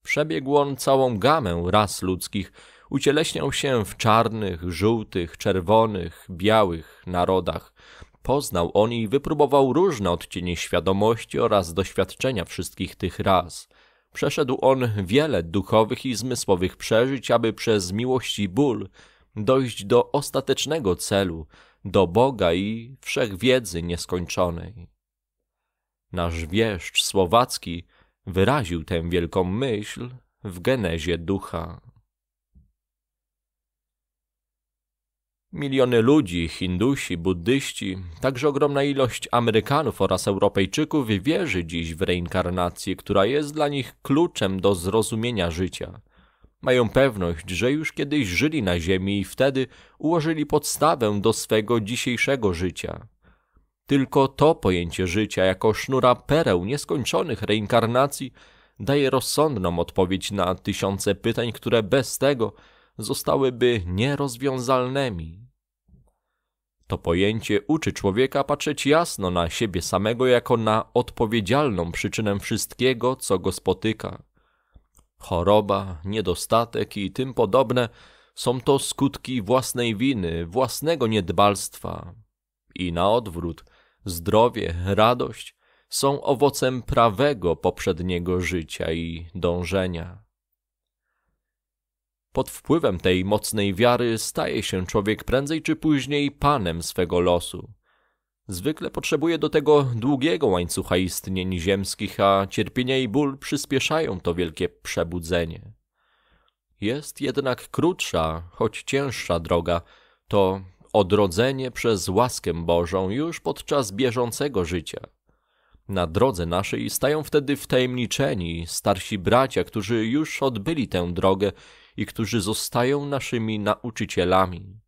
S1: Przebiegł on całą gamę ras ludzkich, ucieleśniał się w czarnych, żółtych, czerwonych, białych narodach. Poznał on i wypróbował różne odcienie świadomości oraz doświadczenia wszystkich tych raz. Przeszedł on wiele duchowych i zmysłowych przeżyć, aby przez miłość i ból dojść do ostatecznego celu, do Boga i wszechwiedzy nieskończonej. Nasz wieszcz słowacki wyraził tę wielką myśl w genezie ducha. Miliony ludzi, Hindusi, buddyści, także ogromna ilość Amerykanów oraz Europejczyków wierzy dziś w reinkarnację, która jest dla nich kluczem do zrozumienia życia. Mają pewność, że już kiedyś żyli na Ziemi i wtedy ułożyli podstawę do swego dzisiejszego życia. Tylko to pojęcie życia jako sznura pereł nieskończonych reinkarnacji daje rozsądną odpowiedź na tysiące pytań, które bez tego zostałyby nierozwiązalnymi. To pojęcie uczy człowieka patrzeć jasno na siebie samego jako na odpowiedzialną przyczynę wszystkiego, co go spotyka. Choroba, niedostatek i tym podobne są to skutki własnej winy, własnego niedbalstwa. I na odwrót, zdrowie, radość są owocem prawego poprzedniego życia i dążenia. Pod wpływem tej mocnej wiary staje się człowiek prędzej czy później panem swego losu. Zwykle potrzebuje do tego długiego łańcucha istnień ziemskich, a cierpienie i ból przyspieszają to wielkie przebudzenie. Jest jednak krótsza, choć cięższa droga, to odrodzenie przez łaskę Bożą już podczas bieżącego życia. Na drodze naszej stają wtedy wtajemniczeni, starsi bracia, którzy już odbyli tę drogę i którzy zostają naszymi nauczycielami.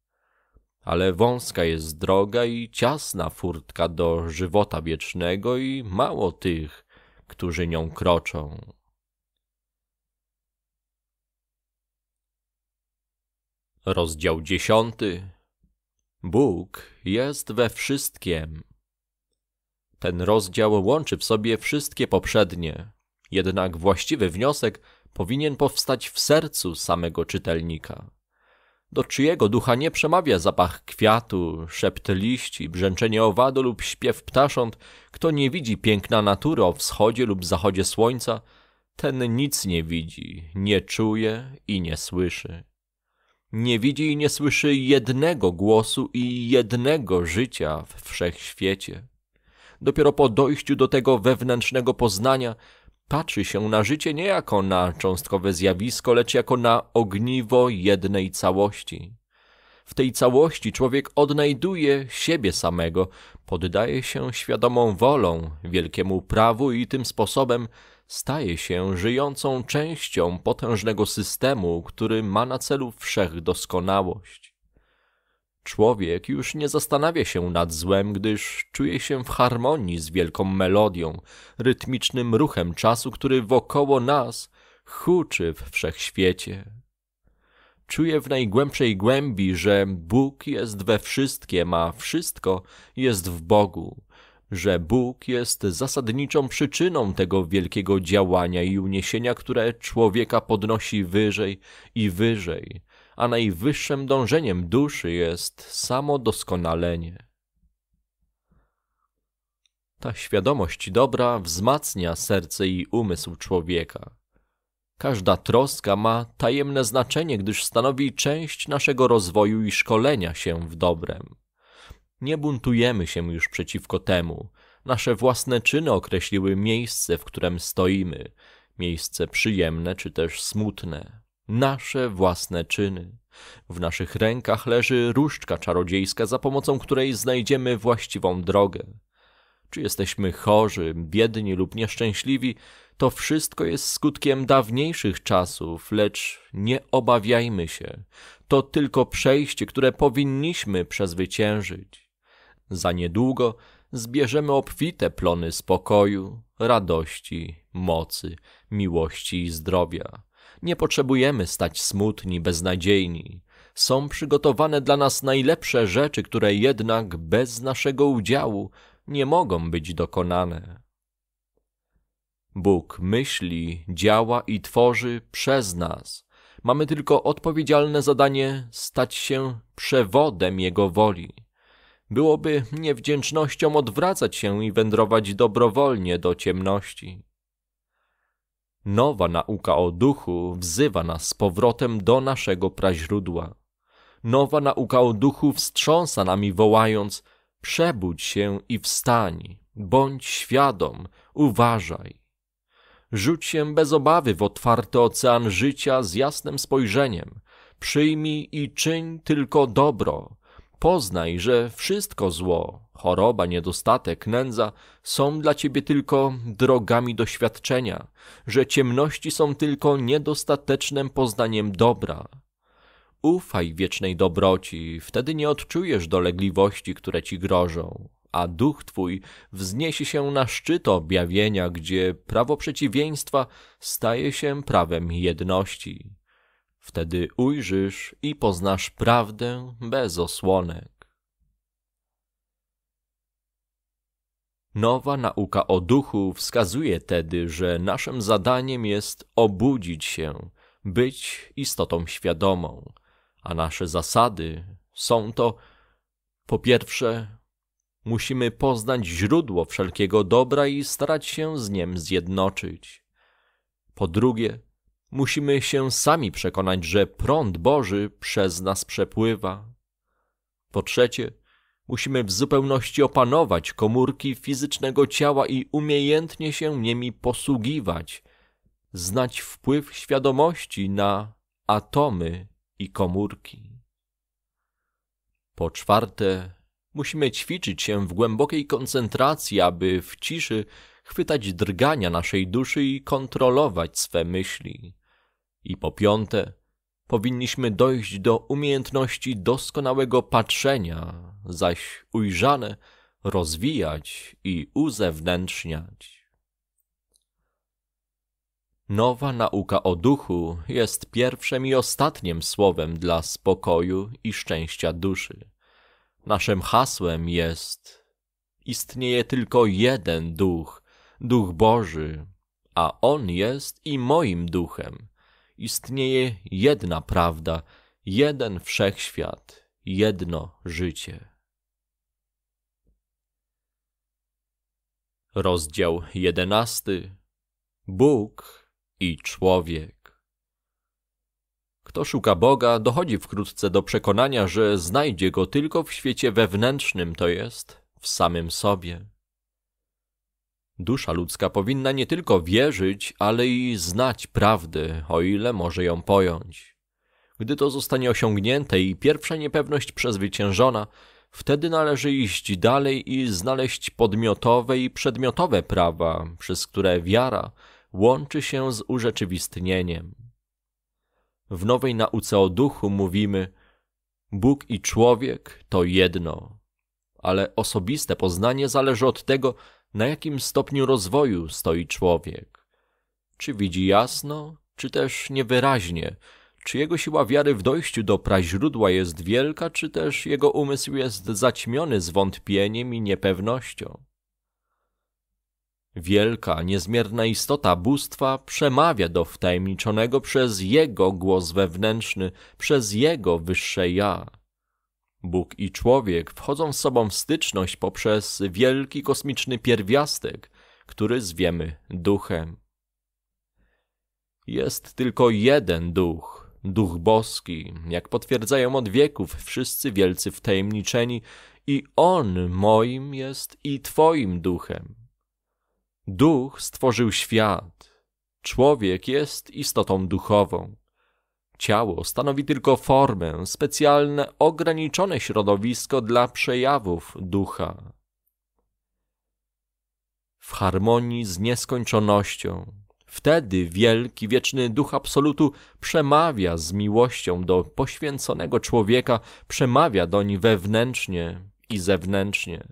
S1: Ale wąska jest droga i ciasna furtka do żywota wiecznego i mało tych, którzy nią kroczą. Rozdział dziesiąty. Bóg jest we wszystkim. Ten rozdział łączy w sobie wszystkie poprzednie, jednak właściwy wniosek powinien powstać w sercu samego czytelnika. Do czyjego ducha nie przemawia zapach kwiatu, szept liści, brzęczenie owadu lub śpiew ptasząt, kto nie widzi piękna natury o wschodzie lub zachodzie słońca, ten nic nie widzi, nie czuje i nie słyszy. Nie widzi i nie słyszy jednego głosu i jednego życia w wszechświecie. Dopiero po dojściu do tego wewnętrznego poznania patrzy się na życie nie jako na cząstkowe zjawisko, lecz jako na ogniwo jednej całości. W tej całości człowiek odnajduje siebie samego, poddaje się świadomą wolą, wielkiemu prawu i tym sposobem staje się żyjącą częścią potężnego systemu, który ma na celu wszechdoskonałość. Człowiek już nie zastanawia się nad złem, gdyż czuje się w harmonii z wielką melodią, rytmicznym ruchem czasu, który wokoło nas huczy w wszechświecie. Czuje w najgłębszej głębi, że Bóg jest we wszystkim, a wszystko jest w Bogu, że Bóg jest zasadniczą przyczyną tego wielkiego działania i uniesienia, które człowieka podnosi wyżej i wyżej, a najwyższym dążeniem duszy jest samo doskonalenie. Ta świadomość dobra wzmacnia serce i umysł człowieka. Każda troska ma tajemne znaczenie, gdyż stanowi część naszego rozwoju i szkolenia się w dobrem. Nie buntujemy się już przeciwko temu. Nasze własne czyny określiły miejsce, w którym stoimy, miejsce przyjemne czy też smutne nasze własne czyny. W naszych rękach leży różdżka czarodziejska, za pomocą której znajdziemy właściwą drogę. Czy jesteśmy chorzy, biedni lub nieszczęśliwi, to wszystko jest skutkiem dawniejszych czasów, lecz nie obawiajmy się. To tylko przejście, które powinniśmy przezwyciężyć. Za niedługo zbierzemy obfite plony spokoju, radości, mocy, miłości i zdrowia. Nie potrzebujemy stać smutni, beznadziejni. Są przygotowane dla nas najlepsze rzeczy, które jednak bez naszego udziału nie mogą być dokonane. Bóg myśli, działa i tworzy przez nas. Mamy tylko odpowiedzialne zadanie stać się przewodem Jego woli. Byłoby niewdzięcznością odwracać się i wędrować dobrowolnie do ciemności. Nowa nauka o duchu wzywa nas z powrotem do naszego praźródła. Nowa nauka o duchu wstrząsa nami wołając: przebudź się i wstań, bądź świadom, uważaj. Rzuć się bez obawy w otwarty ocean życia z jasnym spojrzeniem. Przyjmij i czyń tylko dobro. Poznaj, że wszystko zło choroba, niedostatek, nędza są dla ciebie tylko drogami doświadczenia, że ciemności są tylko niedostatecznym poznaniem dobra. Ufaj wiecznej dobroci, wtedy nie odczujesz dolegliwości, które ci grożą, a duch twój wzniesie się na szczyt objawienia, gdzie prawo przeciwieństwa staje się prawem jedności. Wtedy ujrzysz i poznasz prawdę bez osłonek. Nowa nauka o duchu wskazuje tedy, że naszym zadaniem jest obudzić się, być istotą świadomą, a nasze zasady są to po pierwsze, musimy poznać źródło wszelkiego dobra i starać się z nim zjednoczyć. Po drugie, musimy się sami przekonać, że prąd Boży przez nas przepływa. Po trzecie, Musimy w zupełności opanować komórki fizycznego ciała i umiejętnie się nimi posługiwać, znać wpływ świadomości na atomy i komórki. Po czwarte, musimy ćwiczyć się w głębokiej koncentracji, aby w ciszy chwytać drgania naszej duszy i kontrolować swe myśli. I po piąte, powinniśmy dojść do umiejętności doskonałego patrzenia, zaś ujrzane rozwijać i uzewnętrzniać. Nowa nauka o duchu jest pierwszym i ostatnim słowem dla spokoju i szczęścia duszy. Naszym hasłem jest: Istnieje tylko jeden duch, duch Boży, a on jest i moim duchem istnieje jedna prawda, jeden wszechświat, jedno życie. Rozdział jedenasty Bóg i człowiek. Kto szuka Boga, dochodzi wkrótce do przekonania, że znajdzie go tylko w świecie wewnętrznym, to jest w samym sobie. Dusza ludzka powinna nie tylko wierzyć, ale i znać prawdy, o ile może ją pojąć. Gdy to zostanie osiągnięte i pierwsza niepewność przezwyciężona, wtedy należy iść dalej i znaleźć podmiotowe i przedmiotowe prawa, przez które wiara łączy się z urzeczywistnieniem. W nowej nauce o duchu mówimy: Bóg i człowiek to jedno, ale osobiste poznanie zależy od tego, na jakim stopniu rozwoju stoi człowiek. Czy widzi jasno, czy też niewyraźnie, czy jego siła wiary w dojściu do praźródła jest wielka, czy też jego umysł jest zaćmiony zwątpieniem i niepewnością. Wielka, niezmierna istota bóstwa przemawia do wtajemniczonego przez jego głos wewnętrzny, przez jego wyższe ja. Bóg i człowiek wchodzą z sobą w styczność poprzez wielki kosmiczny pierwiastek, który zwiemy duchem. Jest tylko jeden duch, duch boski, jak potwierdzają od wieków wszyscy wielcy wtajemniczeni, i on moim jest i twoim duchem. Duch stworzył świat, człowiek jest istotą duchową. Ciało stanowi tylko formę, specjalne, ograniczone środowisko dla przejawów ducha. W harmonii z nieskończonością. Wtedy wielki, wieczny duch absolutu przemawia z miłością do poświęconego człowieka, przemawia doń wewnętrznie i zewnętrznie.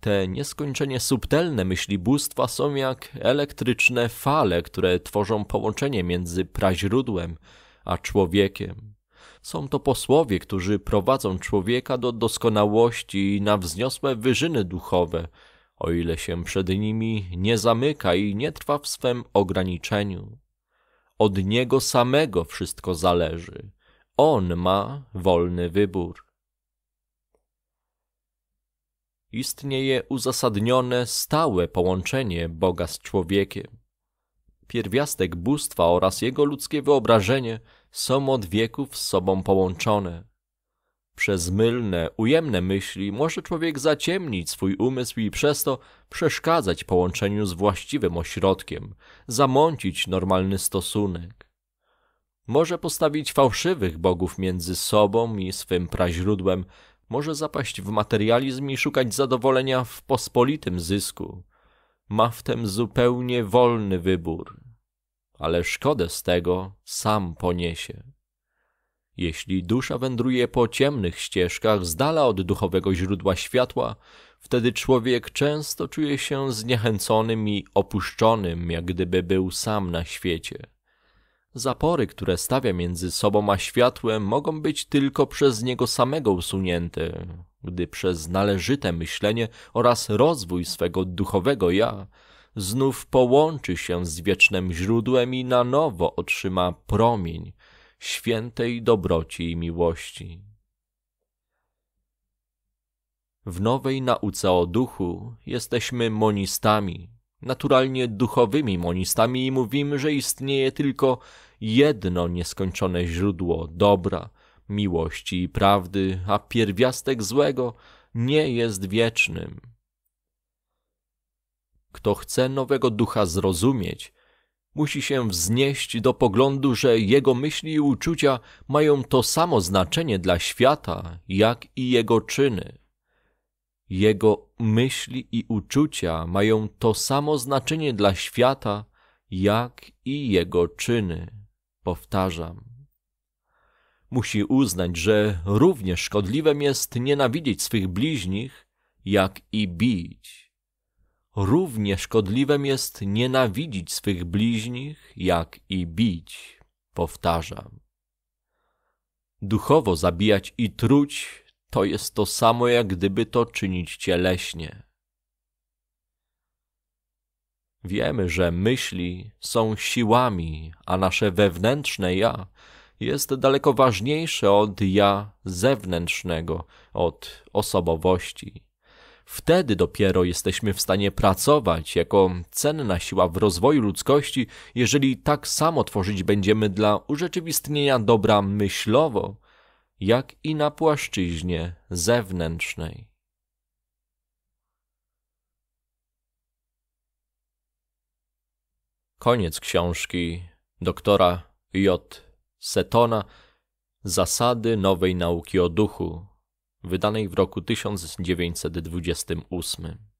S1: Te nieskończenie subtelne myśli bóstwa są jak elektryczne fale, które tworzą połączenie między praźródłem, a człowiekiem. Są to posłowie, którzy prowadzą człowieka do doskonałości i na wzniosłe wyżyny duchowe, o ile się przed nimi nie zamyka i nie trwa w swem ograniczeniu. Od niego samego wszystko zależy. On ma wolny wybór. Istnieje uzasadnione stałe połączenie Boga z człowiekiem pierwiastek bóstwa oraz jego ludzkie wyobrażenie są od wieków z sobą połączone. Przez mylne, ujemne myśli może człowiek zaciemnić swój umysł i przez to przeszkadzać połączeniu z właściwym ośrodkiem, zamącić normalny stosunek. Może postawić fałszywych bogów między sobą i swym praźródłem, może zapaść w materializm i szukać zadowolenia w pospolitym zysku, ma w zupełnie wolny wybór, ale szkodę z tego sam poniesie. Jeśli dusza wędruje po ciemnych ścieżkach, z dala od duchowego źródła światła, wtedy człowiek często czuje się zniechęconym i opuszczonym, jak gdyby był sam na świecie. Zapory, które stawia między sobą a światłem, mogą być tylko przez niego samego usunięte, gdy przez należyte myślenie oraz rozwój swego duchowego ja znów połączy się z wiecznym źródłem i na nowo otrzyma promień świętej dobroci i miłości. W nowej nauce o duchu jesteśmy monistami, naturalnie duchowymi monistami i mówimy, że istnieje tylko jedno nieskończone źródło dobra – miłości i prawdy, a pierwiastek złego nie jest wiecznym. Kto chce nowego ducha zrozumieć, musi się wznieść do poglądu, że jego myśli i uczucia mają to samo znaczenie dla świata, jak i jego czyny. Jego myśli i uczucia mają to samo znaczenie dla świata, jak i jego czyny. Powtarzam musi uznać, że równie szkodliwem jest nienawidzieć swych bliźnich, jak i bić. Równie szkodliwem jest nienawidzić swych bliźnich, jak i bić. Powtarzam. Duchowo zabijać i truć to jest to samo, jak gdyby to czynić cieleśnie. Wiemy, że myśli są siłami, a nasze wewnętrzne ja jest daleko ważniejsze od ja zewnętrznego, od osobowości. Wtedy dopiero jesteśmy w stanie pracować jako cenna siła w rozwoju ludzkości, jeżeli tak samo tworzyć będziemy dla urzeczywistnienia dobra myślowo, jak i na płaszczyźnie zewnętrznej. Koniec książki doktora J. Setona Zasady nowej nauki o duchu, wydanej w roku 1928.